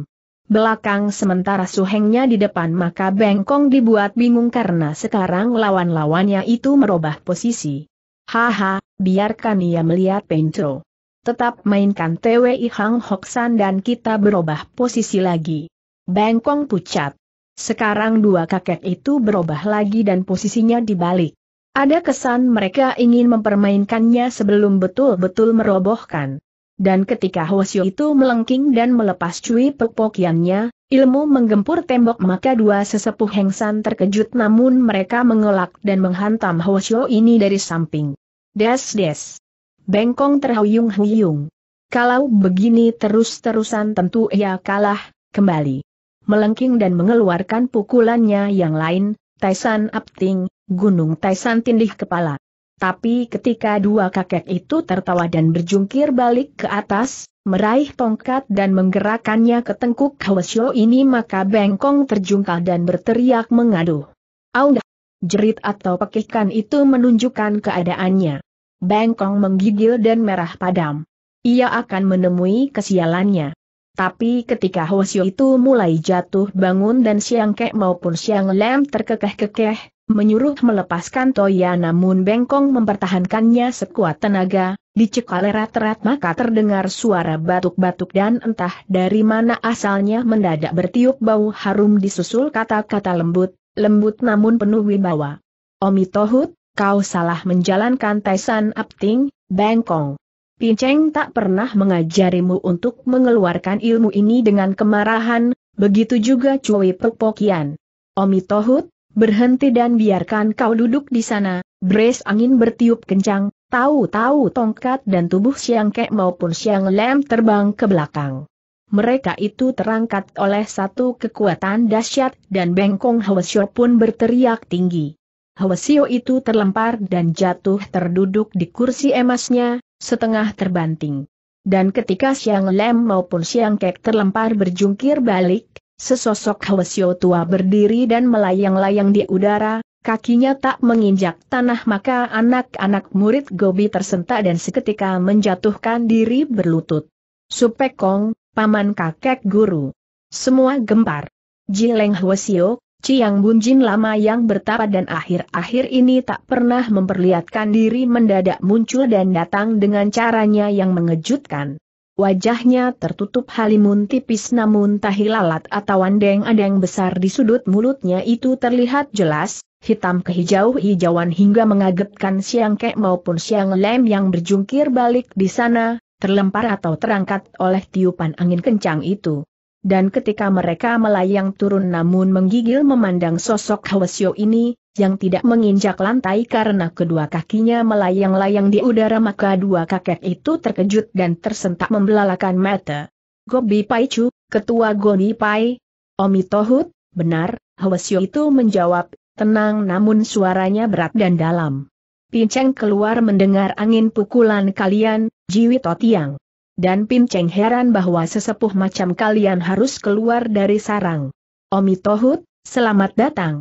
belakang sementara suhengnya di depan maka Bengkong dibuat bingung karena sekarang lawan-lawannya itu merubah posisi. Haha, biarkan ia melihat Pencro. Tetap mainkan TWI Hang Hoksan dan kita berubah posisi lagi. Bengkong pucat. Sekarang dua kakek itu berubah lagi dan posisinya dibalik. Ada kesan mereka ingin mempermainkannya sebelum betul-betul merobohkan. Dan ketika Hosyo itu melengking dan melepas cuy pepokiannya, ilmu menggempur tembok maka dua sesepuh Hengsan terkejut namun mereka mengelak dan menghantam Hosyo ini dari samping. Des-des. Bengkong terhuyung-huyung. Kalau begini terus-terusan tentu ia kalah, kembali. Melengking dan mengeluarkan pukulannya yang lain, Taisan Apting, Gunung Taisan tindih kepala. Tapi ketika dua kakek itu tertawa dan berjungkir balik ke atas, meraih tongkat dan menggerakkannya ke tengkuk Hwasyo ini maka bengkong terjungkal dan berteriak mengadu. Aung! Jerit atau pekikan itu menunjukkan keadaannya. Bengkong menggigil dan merah padam. Ia akan menemui kesialannya. Tapi ketika Hwasyo itu mulai jatuh bangun dan Siang Kek maupun Siang Lem terkekeh-kekeh, menyuruh melepaskan Toya namun Bengkong mempertahankannya sekuat tenaga, dicekal erat-erat maka terdengar suara batuk-batuk dan entah dari mana asalnya mendadak bertiup bau harum disusul kata-kata lembut, lembut namun penuh wibawa. Omi Tohut, kau salah menjalankan Taisan Apting, Bengkong. Pinceng tak pernah mengajarimu untuk mengeluarkan ilmu ini dengan kemarahan, begitu juga Cui Perpokian. Omi Tohut, berhenti dan biarkan kau duduk di sana, Bres angin bertiup kencang, tahu-tahu tongkat dan tubuh Siang Kek maupun Siang Lem terbang ke belakang. Mereka itu terangkat oleh satu kekuatan dahsyat dan bengkong Hwasyo pun berteriak tinggi. Hwasyo itu terlempar dan jatuh terduduk di kursi emasnya, setengah terbanting. Dan ketika Siang Lem maupun Siang Kek terlempar berjungkir balik, Sesosok Hwasyo tua berdiri dan melayang-layang di udara, kakinya tak menginjak tanah maka anak-anak murid Gobi tersentak dan seketika menjatuhkan diri berlutut. Supekong, paman kakek guru. Semua gempar. Jileng Hwasyo, Ciang Bunjin lama yang bertapa dan akhir-akhir ini tak pernah memperlihatkan diri mendadak muncul dan datang dengan caranya yang mengejutkan. Wajahnya tertutup halimun tipis namun tahi lalat atau andeng-andeng besar di sudut mulutnya itu terlihat jelas, hitam kehijau-hijauan hingga mengagetkan siang kek maupun siang lem yang berjungkir balik di sana, terlempar atau terangkat oleh tiupan angin kencang itu dan ketika mereka melayang turun namun menggigil memandang sosok Hwasyo ini, yang tidak menginjak lantai karena kedua kakinya melayang-layang di udara maka dua kakek itu terkejut dan tersentak membelalakan mata. Gobi Pai Ketua Gobi Pai, Omi Tohut, benar, Hwasyo itu menjawab, tenang namun suaranya berat dan dalam. Pinceng keluar mendengar angin pukulan kalian, Jiwi Totiang. Dan Pin Cheng heran bahwa sesepuh macam kalian harus keluar dari sarang. Omi Tohut, selamat datang.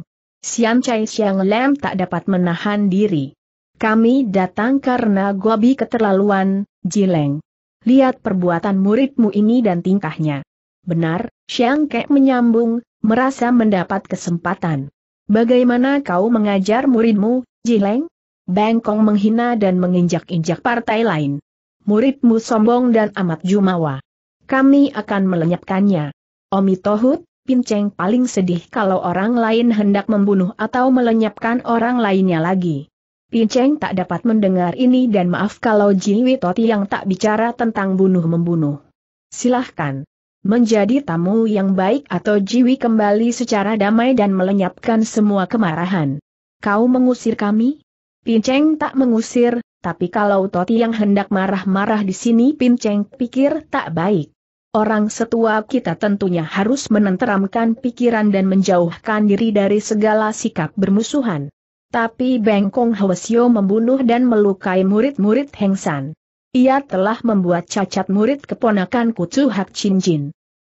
Sian Chai Siang Lem tak dapat menahan diri. Kami datang karena Gobi keterlaluan, Jileng. Lihat perbuatan muridmu ini dan tingkahnya. Benar, Siang Kek menyambung, merasa mendapat kesempatan. Bagaimana kau mengajar muridmu, Jileng? Bengkong menghina dan menginjak-injak partai lain muridmu sombong dan amat jumawa. Kami akan melenyapkannya. Omi Tohut, Pinceng paling sedih kalau orang lain hendak membunuh atau melenyapkan orang lainnya lagi. Pinceng tak dapat mendengar ini dan maaf kalau Jiwi Toti yang tak bicara tentang bunuh-membunuh. Silahkan. Menjadi tamu yang baik atau Jiwi kembali secara damai dan melenyapkan semua kemarahan. Kau mengusir kami? Pinceng tak mengusir, tapi kalau Toti yang hendak marah-marah di sini Pinceng pikir tak baik. Orang setua kita tentunya harus menenteramkan pikiran dan menjauhkan diri dari segala sikap bermusuhan. Tapi Bengkong Hwasyo membunuh dan melukai murid-murid Heng San. Ia telah membuat cacat murid keponakan Cu Hak Chin Jin.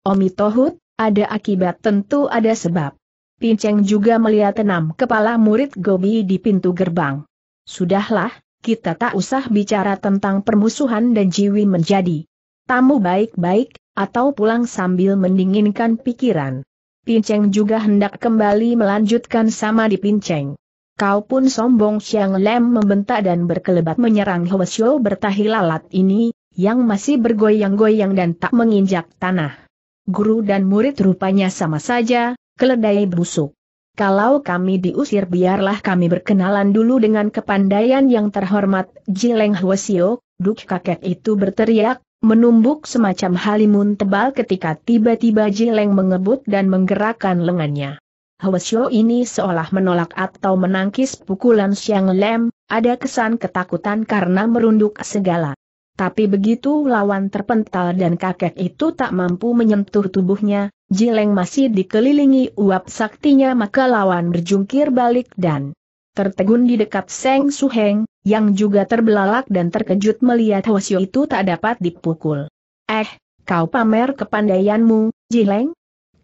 Omi Tohut, ada akibat tentu ada sebab. Pinceng juga melihat enam kepala murid Gobi di pintu gerbang. Sudahlah, kita tak usah bicara tentang permusuhan dan jiwi menjadi tamu baik-baik, atau pulang sambil mendinginkan pikiran. Pinceng juga hendak kembali melanjutkan sama di Pinceng. Kau pun sombong siang Lem membentak dan berkelebat menyerang Hwasyo bertahi lalat ini, yang masih bergoyang-goyang dan tak menginjak tanah. Guru dan murid rupanya sama saja, keledai busuk. Kalau kami diusir biarlah kami berkenalan dulu dengan kepandaian yang terhormat, Jileng Huasio, duk kakek itu berteriak, menumbuk semacam halimun tebal ketika tiba-tiba Jileng mengebut dan menggerakkan lengannya. Huasio ini seolah menolak atau menangkis pukulan Siang Lem, ada kesan ketakutan karena merunduk segala. Tapi begitu lawan terpental dan kakek itu tak mampu menyentuh tubuhnya, Jileng masih dikelilingi uap saktinya maka lawan berjungkir balik dan tertegun di dekat Seng Suheng, yang juga terbelalak dan terkejut melihat Hwasyo itu tak dapat dipukul. Eh, kau pamer kepandaianmu, Jileng?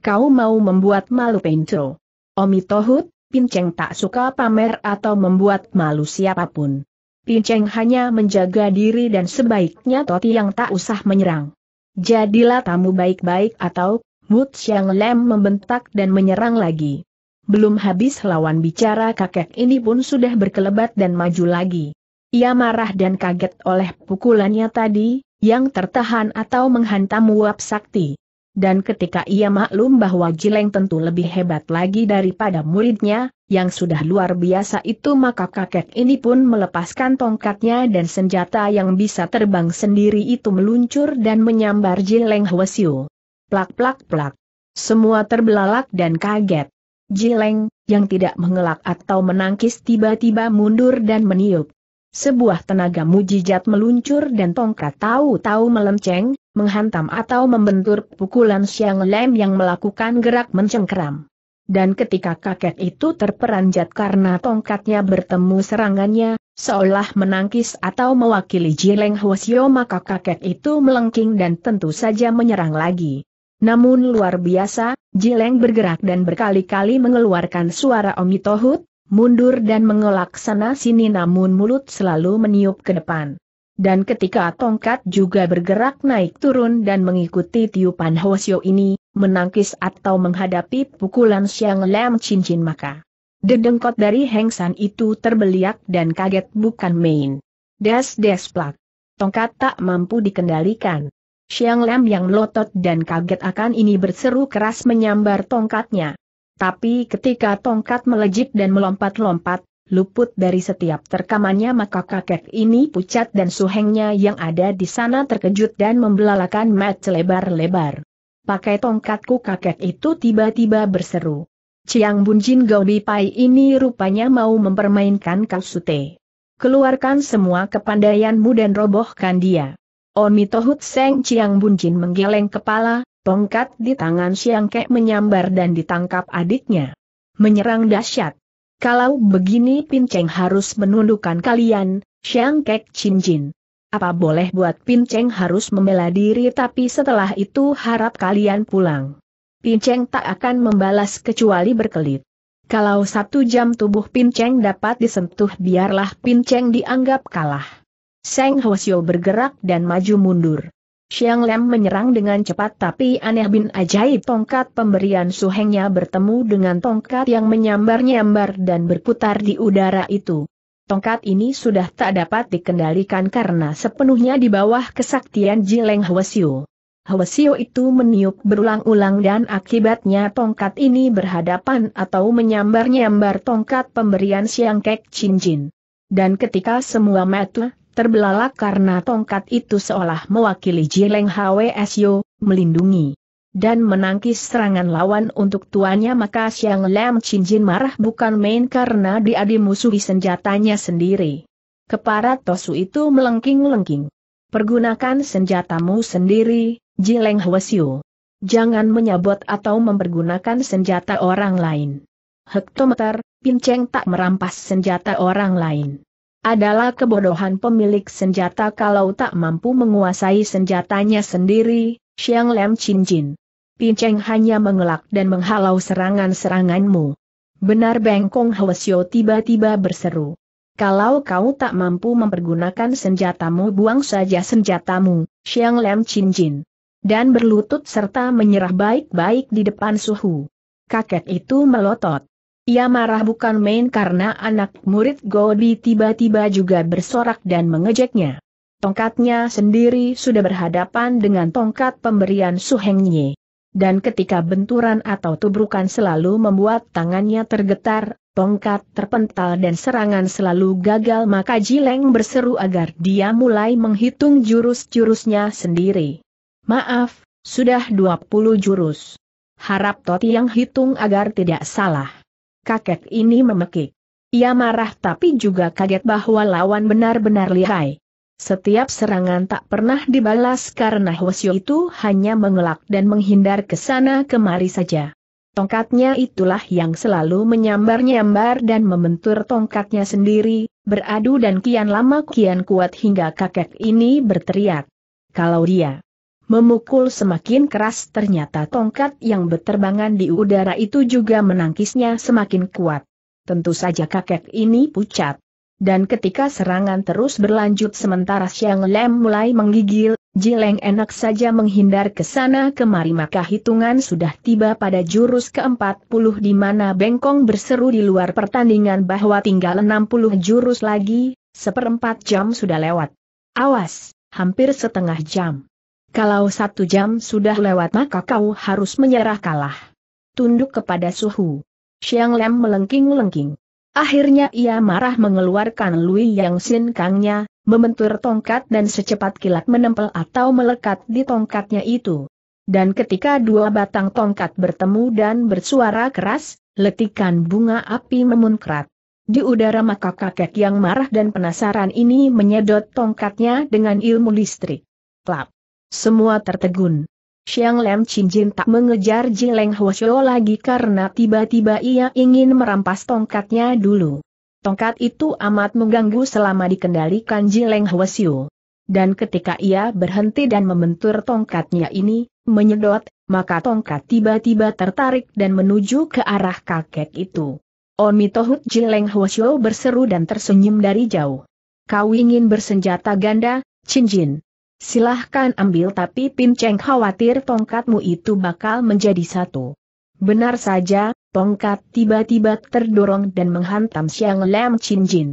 Kau mau membuat malu Penco. Omi Tohut, Pinceng tak suka pamer atau membuat malu siapapun. Pinceng hanya menjaga diri dan sebaiknya Toti yang tak usah menyerang. Jadilah tamu baik-baik atau Wu Xiang Lem membentak dan menyerang lagi. Belum habis lawan bicara kakek ini pun sudah berkelebat dan maju lagi. Ia marah dan kaget oleh pukulannya tadi, yang tertahan atau menghantam uap sakti. Dan ketika ia maklum bahwa Jileng tentu lebih hebat lagi daripada muridnya, yang sudah luar biasa itu maka kakek ini pun melepaskan tongkatnya dan senjata yang bisa terbang sendiri itu meluncur dan menyambar Jileng Hwasyu. Plak-plak-plak. Semua terbelalak dan kaget. Jileng, yang tidak mengelak atau menangkis tiba-tiba mundur dan meniup. Sebuah tenaga mujijat meluncur dan tongkat tahu-tahu melenceng, menghantam atau membentur pukulan siang Lem yang melakukan gerak mencengkeram. Dan ketika kakek itu terperanjat karena tongkatnya bertemu serangannya, seolah menangkis atau mewakili Jileng Hwasyo maka kakek itu melengking dan tentu saja menyerang lagi. Namun luar biasa, Jileng bergerak dan berkali-kali mengeluarkan suara Omi mundur dan mengelak sana sini namun mulut selalu meniup ke depan. Dan ketika tongkat juga bergerak naik turun dan mengikuti tiupan Hosyo ini, menangkis atau menghadapi pukulan Siang Lam Cincin maka. Dedengkot dari Heng San itu terbeliak dan kaget bukan main. Des des plak. Tongkat tak mampu dikendalikan. Xiang Lam yang melotot dan kaget akan ini berseru keras menyambar tongkatnya. Tapi ketika tongkat melejit dan melompat-lompat, luput dari setiap terkamannya maka kakek ini pucat dan suhengnya yang ada di sana terkejut dan membelalakan mat lebar-lebar. Pakai tongkatku kakek itu tiba-tiba berseru. Ciang Bunjin Gaudi Pai ini rupanya mau mempermainkan Sute. Keluarkan semua kepandaianmu dan robohkan dia. Oni Tohut Seng Chiang Bunjin menggeleng kepala, tongkat di tangan Siang Kek menyambar dan ditangkap adiknya. Menyerang dahsyat. Kalau begini Pinceng harus menundukkan kalian, Siang Kek Chin Jin. Apa boleh buat Pinceng harus membela diri tapi setelah itu harap kalian pulang. Pinceng tak akan membalas kecuali berkelit. Kalau satu jam tubuh Pinceng dapat disentuh biarlah Pinceng dianggap kalah. Seng Hwasyo bergerak dan maju mundur. Xiang Lem menyerang dengan cepat tapi aneh bin ajaib tongkat pemberian suhengnya bertemu dengan tongkat yang menyambar-nyambar dan berputar di udara itu. Tongkat ini sudah tak dapat dikendalikan karena sepenuhnya di bawah kesaktian Jileng Hwasyo. Hwasio itu meniup berulang-ulang dan akibatnya tongkat ini berhadapan atau menyambar-nyambar tongkat pemberian Siang Kek Chin Jin. Dan ketika semua mata terbelalak karena tongkat itu seolah mewakili Jileng Sio melindungi dan menangkis serangan lawan untuk tuannya maka siang Lam Chin Jin marah bukan main karena dia dimusuhi senjatanya sendiri. Kepala Tosu itu melengking-lengking. Pergunakan senjatamu sendiri, Jileng Sio. Jangan menyabot atau mempergunakan senjata orang lain. Hektometer, Pinceng tak merampas senjata orang lain adalah kebodohan pemilik senjata kalau tak mampu menguasai senjatanya sendiri, Xiang Lem Chin Jin. Pinceng hanya mengelak dan menghalau serangan-seranganmu. Benar Bengkong Hwasyo tiba-tiba berseru. Kalau kau tak mampu mempergunakan senjatamu buang saja senjatamu, Xiang Lem Chin Jin. Dan berlutut serta menyerah baik-baik di depan suhu. Kakek itu melotot. Ia marah bukan main karena anak murid Godi tiba-tiba juga bersorak dan mengejeknya. Tongkatnya sendiri sudah berhadapan dengan tongkat pemberian Suhengye. Dan ketika benturan atau tubrukan selalu membuat tangannya tergetar, tongkat terpental dan serangan selalu gagal maka Jileng berseru agar dia mulai menghitung jurus-jurusnya sendiri. Maaf, sudah 20 jurus. Harap Toti yang hitung agar tidak salah kakek ini memekik. Ia marah tapi juga kaget bahwa lawan benar-benar lihai. Setiap serangan tak pernah dibalas karena Hwasyo itu hanya mengelak dan menghindar ke sana kemari saja. Tongkatnya itulah yang selalu menyambar-nyambar dan membentur tongkatnya sendiri, beradu dan kian lama kian kuat hingga kakek ini berteriak. Kalau dia Memukul semakin keras ternyata tongkat yang berterbangan di udara itu juga menangkisnya semakin kuat. Tentu saja kakek ini pucat. Dan ketika serangan terus berlanjut sementara Xiang Lem mulai menggigil, Jileng enak saja menghindar ke sana kemari maka hitungan sudah tiba pada jurus ke-40 di mana Bengkong berseru di luar pertandingan bahwa tinggal 60 jurus lagi, seperempat jam sudah lewat. Awas, hampir setengah jam. Kalau satu jam sudah lewat maka kau harus menyerah kalah. Tunduk kepada suhu. Xiang Lem melengking-lengking. Akhirnya ia marah mengeluarkan Lui Yang Sin Kangnya, membentur tongkat dan secepat kilat menempel atau melekat di tongkatnya itu. Dan ketika dua batang tongkat bertemu dan bersuara keras, letikan bunga api memunkrat. Di udara maka kakek yang marah dan penasaran ini menyedot tongkatnya dengan ilmu listrik. Klap. Semua tertegun. Xiang Lem Jin tak mengejar Jileng Huosyo lagi karena tiba-tiba ia ingin merampas tongkatnya dulu. Tongkat itu amat mengganggu selama dikendalikan Jileng Huosyo. Dan ketika ia berhenti dan membentur tongkatnya ini, menyedot, maka tongkat tiba-tiba tertarik dan menuju ke arah kakek itu. Leng Jileng Huosyo berseru dan tersenyum dari jauh. Kau ingin bersenjata ganda, Jin? Silahkan ambil tapi Pin Cheng khawatir tongkatmu itu bakal menjadi satu. Benar saja, tongkat tiba-tiba terdorong dan menghantam Siang Lam Chin Jin.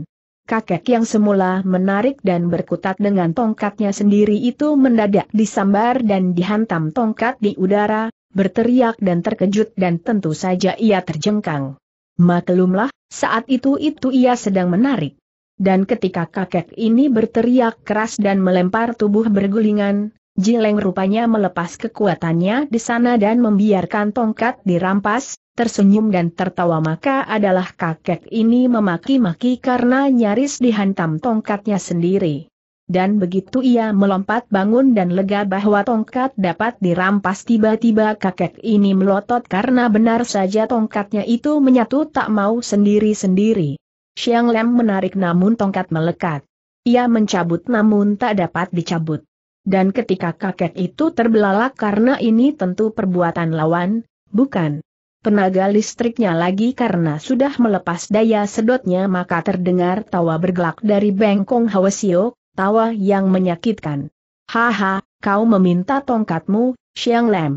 Kakek yang semula menarik dan berkutat dengan tongkatnya sendiri itu mendadak disambar dan dihantam tongkat di udara, berteriak dan terkejut dan tentu saja ia terjengkang. Maklumlah, saat itu itu ia sedang menarik. Dan ketika kakek ini berteriak keras dan melempar tubuh bergulingan, Jileng rupanya melepas kekuatannya di sana dan membiarkan tongkat dirampas, tersenyum dan tertawa maka adalah kakek ini memaki-maki karena nyaris dihantam tongkatnya sendiri. Dan begitu ia melompat bangun dan lega bahwa tongkat dapat dirampas tiba-tiba kakek ini melotot karena benar saja tongkatnya itu menyatu tak mau sendiri-sendiri. Xiang Lem menarik namun tongkat melekat. Ia mencabut namun tak dapat dicabut. Dan ketika kakek itu terbelalak karena ini tentu perbuatan lawan, bukan tenaga listriknya lagi karena sudah melepas daya sedotnya maka terdengar tawa bergelak dari bengkong Hawesio, tawa yang menyakitkan. Haha, kau meminta tongkatmu, Xiang Lem.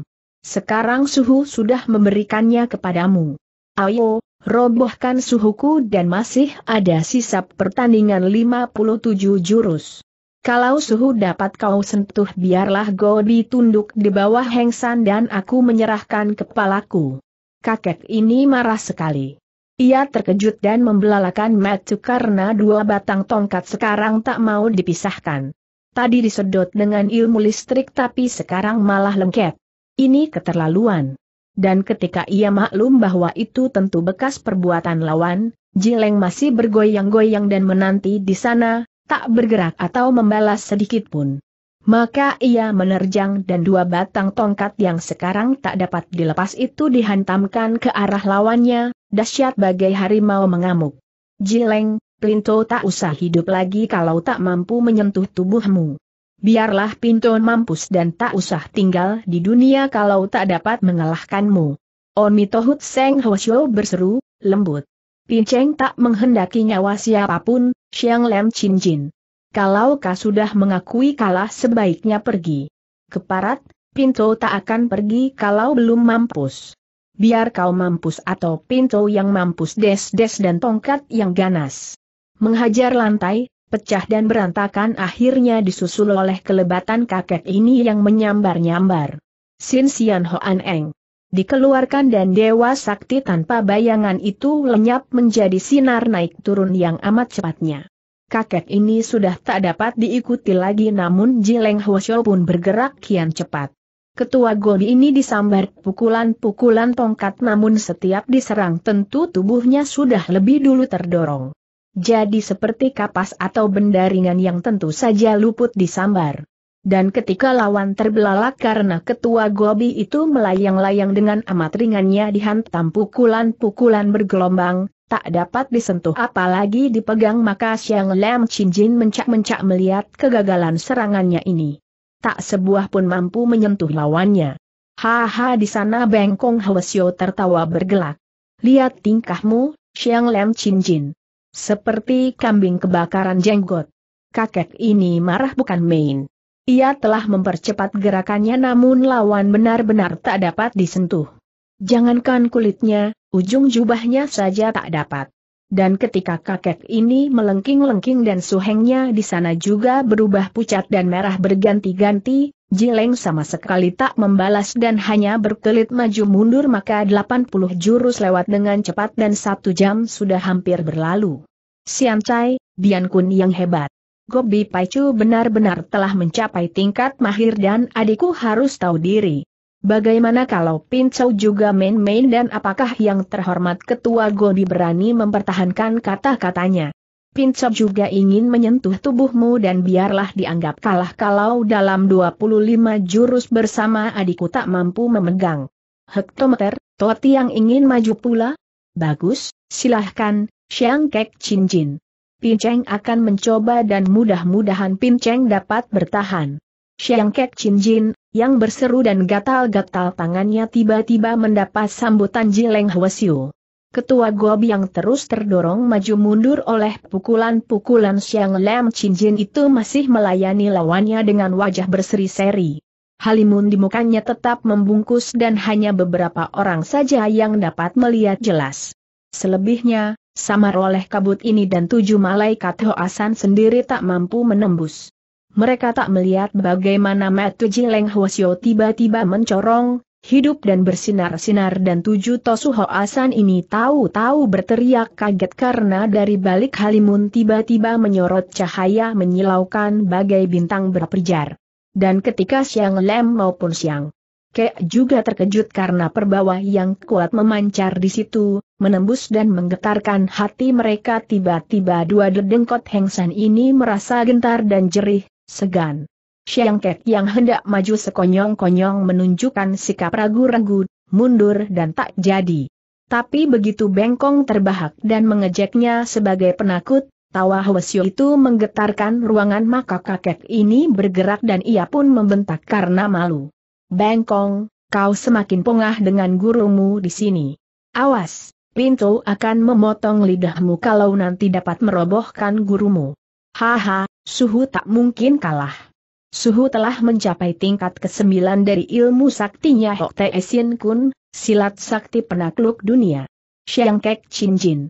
Sekarang suhu sudah memberikannya kepadamu. Ayo, robohkan suhuku dan masih ada sisa pertandingan 57 jurus. Kalau suhu dapat kau sentuh biarlah go tunduk di bawah hengsan dan aku menyerahkan kepalaku. Kakek ini marah sekali. Ia terkejut dan membelalakan matu karena dua batang tongkat sekarang tak mau dipisahkan. Tadi disedot dengan ilmu listrik tapi sekarang malah lengket. Ini keterlaluan dan ketika ia maklum bahwa itu tentu bekas perbuatan lawan, Jileng masih bergoyang-goyang dan menanti di sana, tak bergerak atau membalas sedikitpun. Maka ia menerjang dan dua batang tongkat yang sekarang tak dapat dilepas itu dihantamkan ke arah lawannya, dahsyat bagai harimau mengamuk. Jileng, Plinto tak usah hidup lagi kalau tak mampu menyentuh tubuhmu biarlah pintu mampus dan tak usah tinggal di dunia kalau tak dapat mengalahkanmu. Oni Tohut Seng Hwasyo berseru, lembut. Pinceng tak menghendaki nyawa siapapun, Xiang Lem Chin Jin. Kalau kau sudah mengakui kalah sebaiknya pergi. Keparat, Pinto tak akan pergi kalau belum mampus. Biar kau mampus atau Pinto yang mampus des-des dan tongkat yang ganas. Menghajar lantai, pecah dan berantakan akhirnya disusul oleh kelebatan kakek ini yang menyambar-nyambar. Sin Sian Hoan Eng. Dikeluarkan dan Dewa Sakti tanpa bayangan itu lenyap menjadi sinar naik turun yang amat cepatnya. Kakek ini sudah tak dapat diikuti lagi namun Jileng Hwasyo pun bergerak kian cepat. Ketua Gobi ini disambar pukulan-pukulan tongkat namun setiap diserang tentu tubuhnya sudah lebih dulu terdorong jadi seperti kapas atau benda ringan yang tentu saja luput disambar. Dan ketika lawan terbelalak karena ketua Gobi itu melayang-layang dengan amat ringannya dihantam pukulan-pukulan bergelombang, tak dapat disentuh apalagi dipegang maka Xiang Lam Chin Jin mencak-mencak melihat kegagalan serangannya ini. Tak sebuah pun mampu menyentuh lawannya. Haha di sana Bengkong Hwasyo tertawa bergelak. Lihat tingkahmu, Xiang Lam Chin Jin. Seperti kambing kebakaran jenggot. Kakek ini marah bukan main. Ia telah mempercepat gerakannya namun lawan benar-benar tak dapat disentuh. Jangankan kulitnya, ujung jubahnya saja tak dapat. Dan ketika kakek ini melengking-lengking dan suhengnya di sana juga berubah pucat dan merah berganti-ganti, Jileng sama sekali tak membalas dan hanya berkelit maju mundur maka 80 jurus lewat dengan cepat dan satu jam sudah hampir berlalu. Sian Chai, Bian Kun yang hebat. Gobi Paicu benar-benar telah mencapai tingkat mahir dan adikku harus tahu diri. Bagaimana kalau Pincau juga main-main dan apakah yang terhormat ketua Gobi berani mempertahankan kata-katanya? Pincop juga ingin menyentuh tubuhmu dan biarlah dianggap kalah kalau dalam 25 jurus bersama adikku tak mampu memegang. Hektometer, Toti yang ingin maju pula? Bagus, silahkan, Siang Kek Chin Jin. Pinceng akan mencoba dan mudah-mudahan Pinceng dapat bertahan. Siang Kek Chin Jin, yang berseru dan gatal-gatal tangannya tiba-tiba mendapat sambutan Jileng Hwasyu. Ketua Gob yang terus terdorong maju mundur oleh pukulan-pukulan siang Lam Jin itu masih melayani lawannya dengan wajah berseri-seri. Halimun di mukanya tetap membungkus dan hanya beberapa orang saja yang dapat melihat jelas. Selebihnya, samar oleh kabut ini dan tujuh malaikat Hoasan sendiri tak mampu menembus. Mereka tak melihat bagaimana Matu Jileng Hwasyo tiba-tiba mencorong, hidup dan bersinar-sinar dan tujuh Tosu Hoasan ini tahu-tahu berteriak kaget karena dari balik Halimun tiba-tiba menyorot cahaya menyilaukan bagai bintang berperjar. Dan ketika Siang Lem maupun Siang Kek juga terkejut karena perbawa yang kuat memancar di situ, menembus dan menggetarkan hati mereka tiba-tiba dua dedengkot hengsan ini merasa gentar dan jerih, segan. Siang Ket yang hendak maju sekonyong-konyong menunjukkan sikap ragu-ragu, mundur dan tak jadi. Tapi begitu bengkong terbahak dan mengejeknya sebagai penakut, tawa Hwasyo itu menggetarkan ruangan maka kakek ini bergerak dan ia pun membentak karena malu. Bengkong, kau semakin pongah dengan gurumu di sini. Awas, Pintu akan memotong lidahmu kalau nanti dapat merobohkan gurumu. Haha, suhu tak mungkin kalah. Suhu telah mencapai tingkat ke-9 dari ilmu saktinya Hok Tae Kun, silat sakti penakluk dunia. Siang Kek Chin Jin.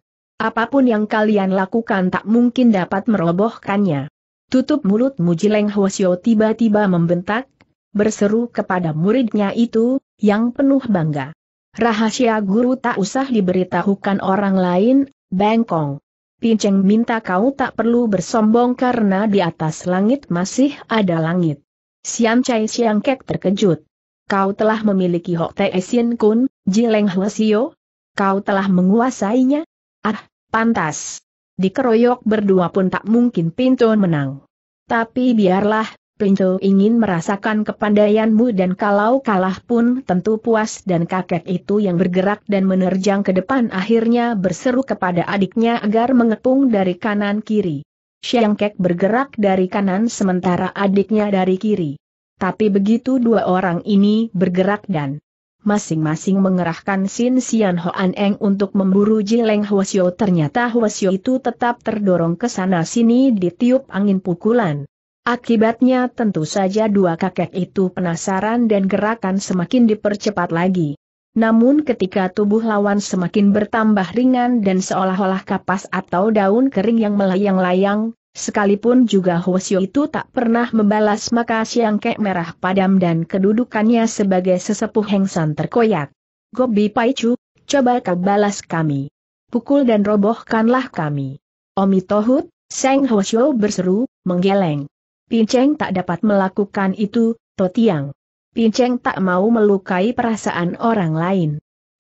Apapun yang kalian lakukan tak mungkin dapat merobohkannya. Tutup mulut Mujileng Hwasyo tiba-tiba membentak, berseru kepada muridnya itu, yang penuh bangga. Rahasia guru tak usah diberitahukan orang lain, Bengkong. Pinceng minta kau tak perlu bersombong karena di atas langit masih ada langit. Siam Chai Siang Kek terkejut. Kau telah memiliki Hok Te Sin Kun, Jileng Hwasio? Kau telah menguasainya? Ah, pantas. Dikeroyok berdua pun tak mungkin Pinton menang. Tapi biarlah, Pintu ingin merasakan kepandaianmu dan kalau kalah pun tentu puas dan kakek itu yang bergerak dan menerjang ke depan akhirnya berseru kepada adiknya agar mengepung dari kanan kiri. Siang bergerak dari kanan sementara adiknya dari kiri. Tapi begitu dua orang ini bergerak dan masing-masing mengerahkan Sin Sian Hoan Eng untuk memburu Jileng Hwasyo ternyata Hwasyo itu tetap terdorong ke sana sini ditiup angin pukulan. Akibatnya tentu saja dua kakek itu penasaran dan gerakan semakin dipercepat lagi. Namun ketika tubuh lawan semakin bertambah ringan dan seolah-olah kapas atau daun kering yang melayang-layang, sekalipun juga Hwasyo itu tak pernah membalas maka Siang Kek Merah padam dan kedudukannya sebagai sesepuh Hengsan terkoyak. Gobi Paicu, coba kau balas kami. Pukul dan robohkanlah kami. Omi Tohut, Seng Hwasyo berseru, menggeleng. Pinceng tak dapat melakukan itu, Totiang. Pinceng tak mau melukai perasaan orang lain.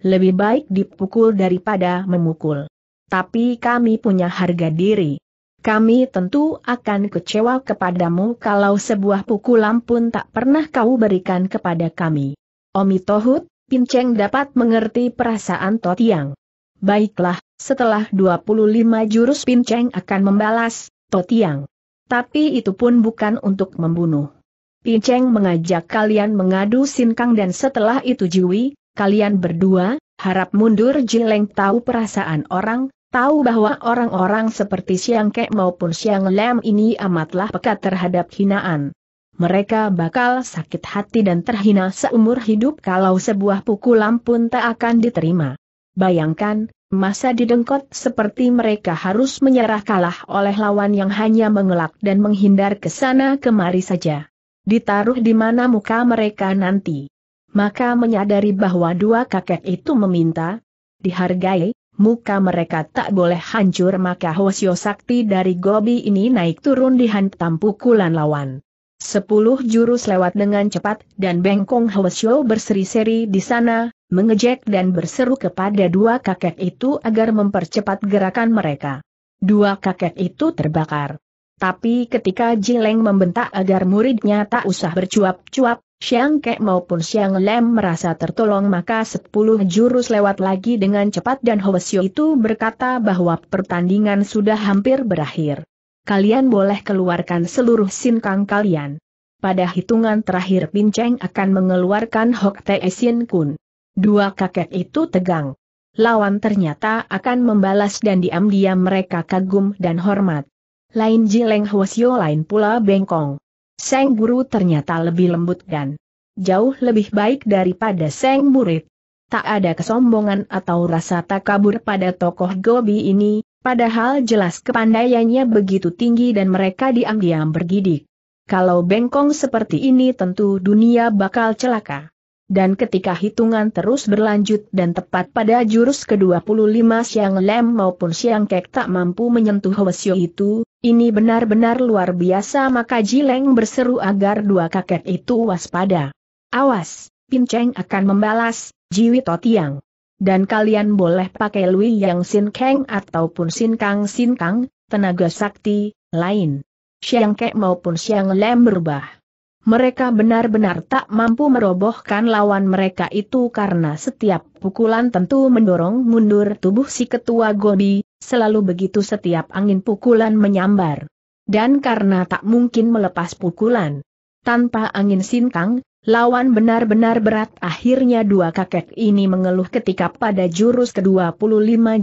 Lebih baik dipukul daripada memukul. Tapi kami punya harga diri. Kami tentu akan kecewa kepadamu kalau sebuah pukulan pun tak pernah kau berikan kepada kami. Omi Tohut, Pinceng dapat mengerti perasaan Totiang. Baiklah, setelah 25 jurus Pinceng akan membalas, Totiang. Tapi itu pun bukan untuk membunuh. Pinceng mengajak kalian mengadu sinkang dan setelah itu Jiwi, kalian berdua, harap mundur Jileng tahu perasaan orang, tahu bahwa orang-orang seperti Siang Kek maupun Siang Lem ini amatlah pekat terhadap hinaan. Mereka bakal sakit hati dan terhina seumur hidup kalau sebuah pukulan pun tak akan diterima. Bayangkan, Masa didengkot seperti mereka harus menyerah kalah oleh lawan yang hanya mengelak dan menghindar ke sana kemari saja. Ditaruh di mana muka mereka nanti. Maka menyadari bahwa dua kakek itu meminta, dihargai, muka mereka tak boleh hancur maka Hosyo Sakti dari Gobi ini naik turun dihantam pukulan lawan. Sepuluh jurus lewat dengan cepat dan bengkong Hwasyo berseri-seri di sana, mengejek dan berseru kepada dua kakek itu agar mempercepat gerakan mereka. Dua kakek itu terbakar. Tapi ketika Jileng membentak agar muridnya tak usah bercuap-cuap, Siang Kek maupun Siang Lem merasa tertolong maka sepuluh jurus lewat lagi dengan cepat dan Hwasyo itu berkata bahwa pertandingan sudah hampir berakhir. Kalian boleh keluarkan seluruh sinkang kalian. Pada hitungan terakhir Pinceng akan mengeluarkan Hok Te Sin Kun. Dua kakek itu tegang. Lawan ternyata akan membalas dan diam-diam mereka kagum dan hormat. Lain Jileng Hwasyo lain pula bengkong. Seng Guru ternyata lebih lembut dan jauh lebih baik daripada Seng Murid. Tak ada kesombongan atau rasa takabur pada tokoh Gobi ini, Padahal jelas kepandaiannya begitu tinggi dan mereka diam-diam bergidik. Kalau bengkong seperti ini tentu dunia bakal celaka. Dan ketika hitungan terus berlanjut dan tepat pada jurus ke-25 Siang Lem maupun Siang Kek tak mampu menyentuh Hwasyo itu, ini benar-benar luar biasa maka Jileng berseru agar dua kakek itu waspada. Awas, Pinceng akan membalas, Jiwi tiang. Dan kalian boleh pakai Lui Yang Sin Kang ataupun Sin Kang Sin Kang, tenaga sakti, lain. Siang Kek maupun Siang Lem berubah mereka benar-benar tak mampu merobohkan lawan mereka itu karena setiap pukulan tentu mendorong mundur tubuh si ketua Gobi, selalu begitu setiap angin pukulan menyambar. Dan karena tak mungkin melepas pukulan. Tanpa angin sinkang, lawan benar-benar berat akhirnya dua kakek ini mengeluh ketika pada jurus ke-25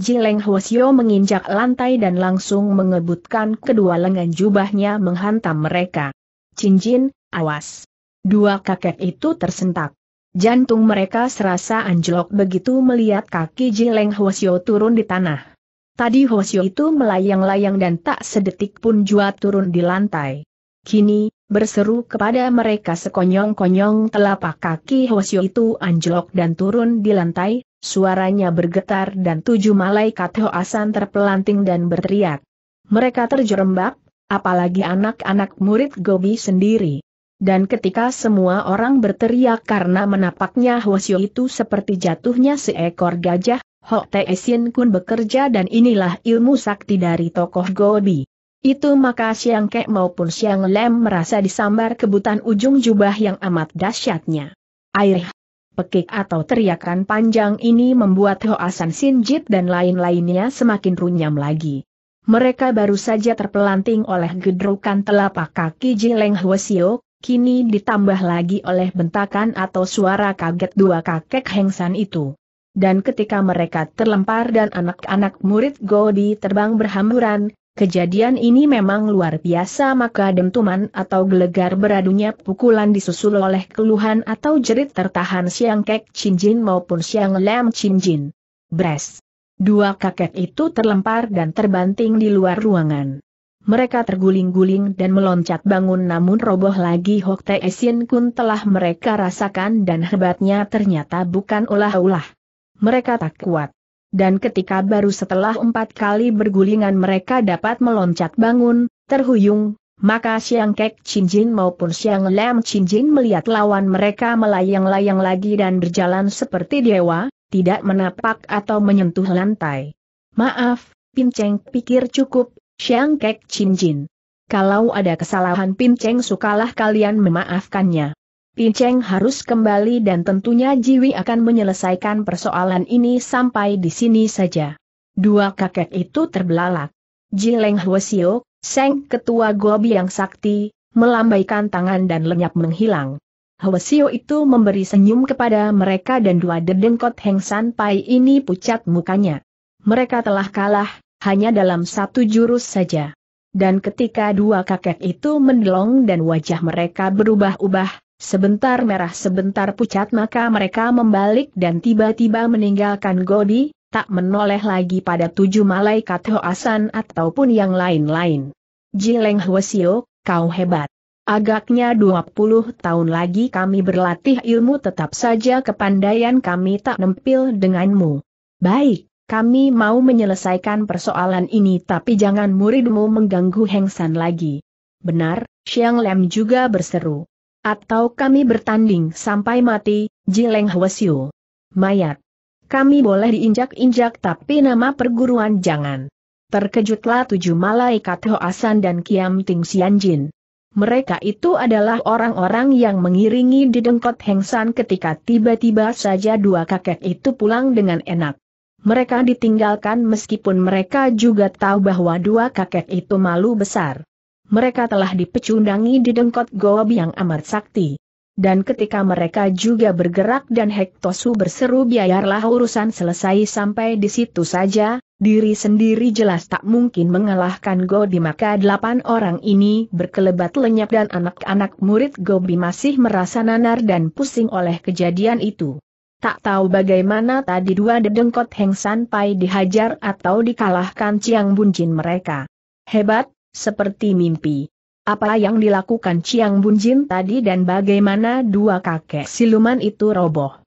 Jileng Hwasyo menginjak lantai dan langsung mengebutkan kedua lengan jubahnya menghantam mereka. Cincin, Awas! Dua kakek itu tersentak. Jantung mereka serasa anjlok begitu melihat kaki Jileng Hwasyo turun di tanah. Tadi Hwasyo itu melayang-layang dan tak sedetik pun jua turun di lantai. Kini, berseru kepada mereka sekonyong-konyong telapak kaki Hwasyo itu anjlok dan turun di lantai, suaranya bergetar dan tujuh malaikat Hoasan terpelanting dan berteriak. Mereka terjerembab, apalagi anak-anak murid Gobi sendiri. Dan ketika semua orang berteriak karena menapaknya Hwasyo itu seperti jatuhnya seekor gajah, Hok Te Sin Kun bekerja dan inilah ilmu sakti dari tokoh Gobi. Itu maka Siang Kek maupun Siang Lem merasa disambar kebutan ujung jubah yang amat dahsyatnya. Air pekik atau teriakan panjang ini membuat Hoasan Sinjit dan lain-lainnya semakin runyam lagi. Mereka baru saja terpelanting oleh gedrukan telapak kaki Jileng Hwasio, kini ditambah lagi oleh bentakan atau suara kaget dua kakek hengsan itu. Dan ketika mereka terlempar dan anak-anak murid Godi terbang berhamburan, kejadian ini memang luar biasa maka dentuman atau gelegar beradunya pukulan disusul oleh keluhan atau jerit tertahan siang kek cincin maupun siang lem cincin. Bres. Dua kakek itu terlempar dan terbanting di luar ruangan mereka terguling-guling dan meloncat bangun namun roboh lagi Hok Tae Sin Kun telah mereka rasakan dan hebatnya ternyata bukan ulah-ulah. Mereka tak kuat. Dan ketika baru setelah empat kali bergulingan mereka dapat meloncat bangun, terhuyung, maka Siang Kek Chin Jin maupun Siang Lam Chin Jin melihat lawan mereka melayang-layang lagi dan berjalan seperti dewa, tidak menapak atau menyentuh lantai. Maaf, Pinceng pikir cukup, Siang Kek Chin Jin. Kalau ada kesalahan Pin Cheng sukalah kalian memaafkannya. Pin Cheng harus kembali dan tentunya Jiwi akan menyelesaikan persoalan ini sampai di sini saja. Dua kakek itu terbelalak. Jileng Huasio, Seng Ketua Gobi yang sakti, melambaikan tangan dan lenyap menghilang. Hwasio itu memberi senyum kepada mereka dan dua dedengkot Heng San Pai ini pucat mukanya. Mereka telah kalah, hanya dalam satu jurus saja. Dan ketika dua kakek itu mendelong dan wajah mereka berubah-ubah, sebentar merah sebentar pucat maka mereka membalik dan tiba-tiba meninggalkan Godi, tak menoleh lagi pada tujuh malaikat Hoasan ataupun yang lain-lain. Jileng Hwasio, kau hebat. Agaknya 20 tahun lagi kami berlatih ilmu tetap saja kepandaian kami tak nempil denganmu. Baik, kami mau menyelesaikan persoalan ini tapi jangan muridmu mengganggu Heng San lagi. Benar, Xiang Lem juga berseru. Atau kami bertanding sampai mati, Jileng Hwasyu. Mayat. Kami boleh diinjak-injak tapi nama perguruan jangan. Terkejutlah tujuh malaikat Hoasan dan Kiam Ting Xianjin. Mereka itu adalah orang-orang yang mengiringi didengkot San ketika tiba-tiba saja dua kakek itu pulang dengan enak mereka ditinggalkan meskipun mereka juga tahu bahwa dua kakek itu malu besar. Mereka telah dipecundangi di dengkot gob yang amat sakti. Dan ketika mereka juga bergerak dan Hektosu berseru biarlah urusan selesai sampai di situ saja, diri sendiri jelas tak mungkin mengalahkan Gobi maka delapan orang ini berkelebat lenyap dan anak-anak murid Gobi masih merasa nanar dan pusing oleh kejadian itu. Tak tahu bagaimana tadi dua dedengkot Heng Pai dihajar atau dikalahkan Ciang Bunjin mereka. Hebat, seperti mimpi. Apa yang dilakukan Ciang Bunjin tadi dan bagaimana dua kakek siluman itu roboh.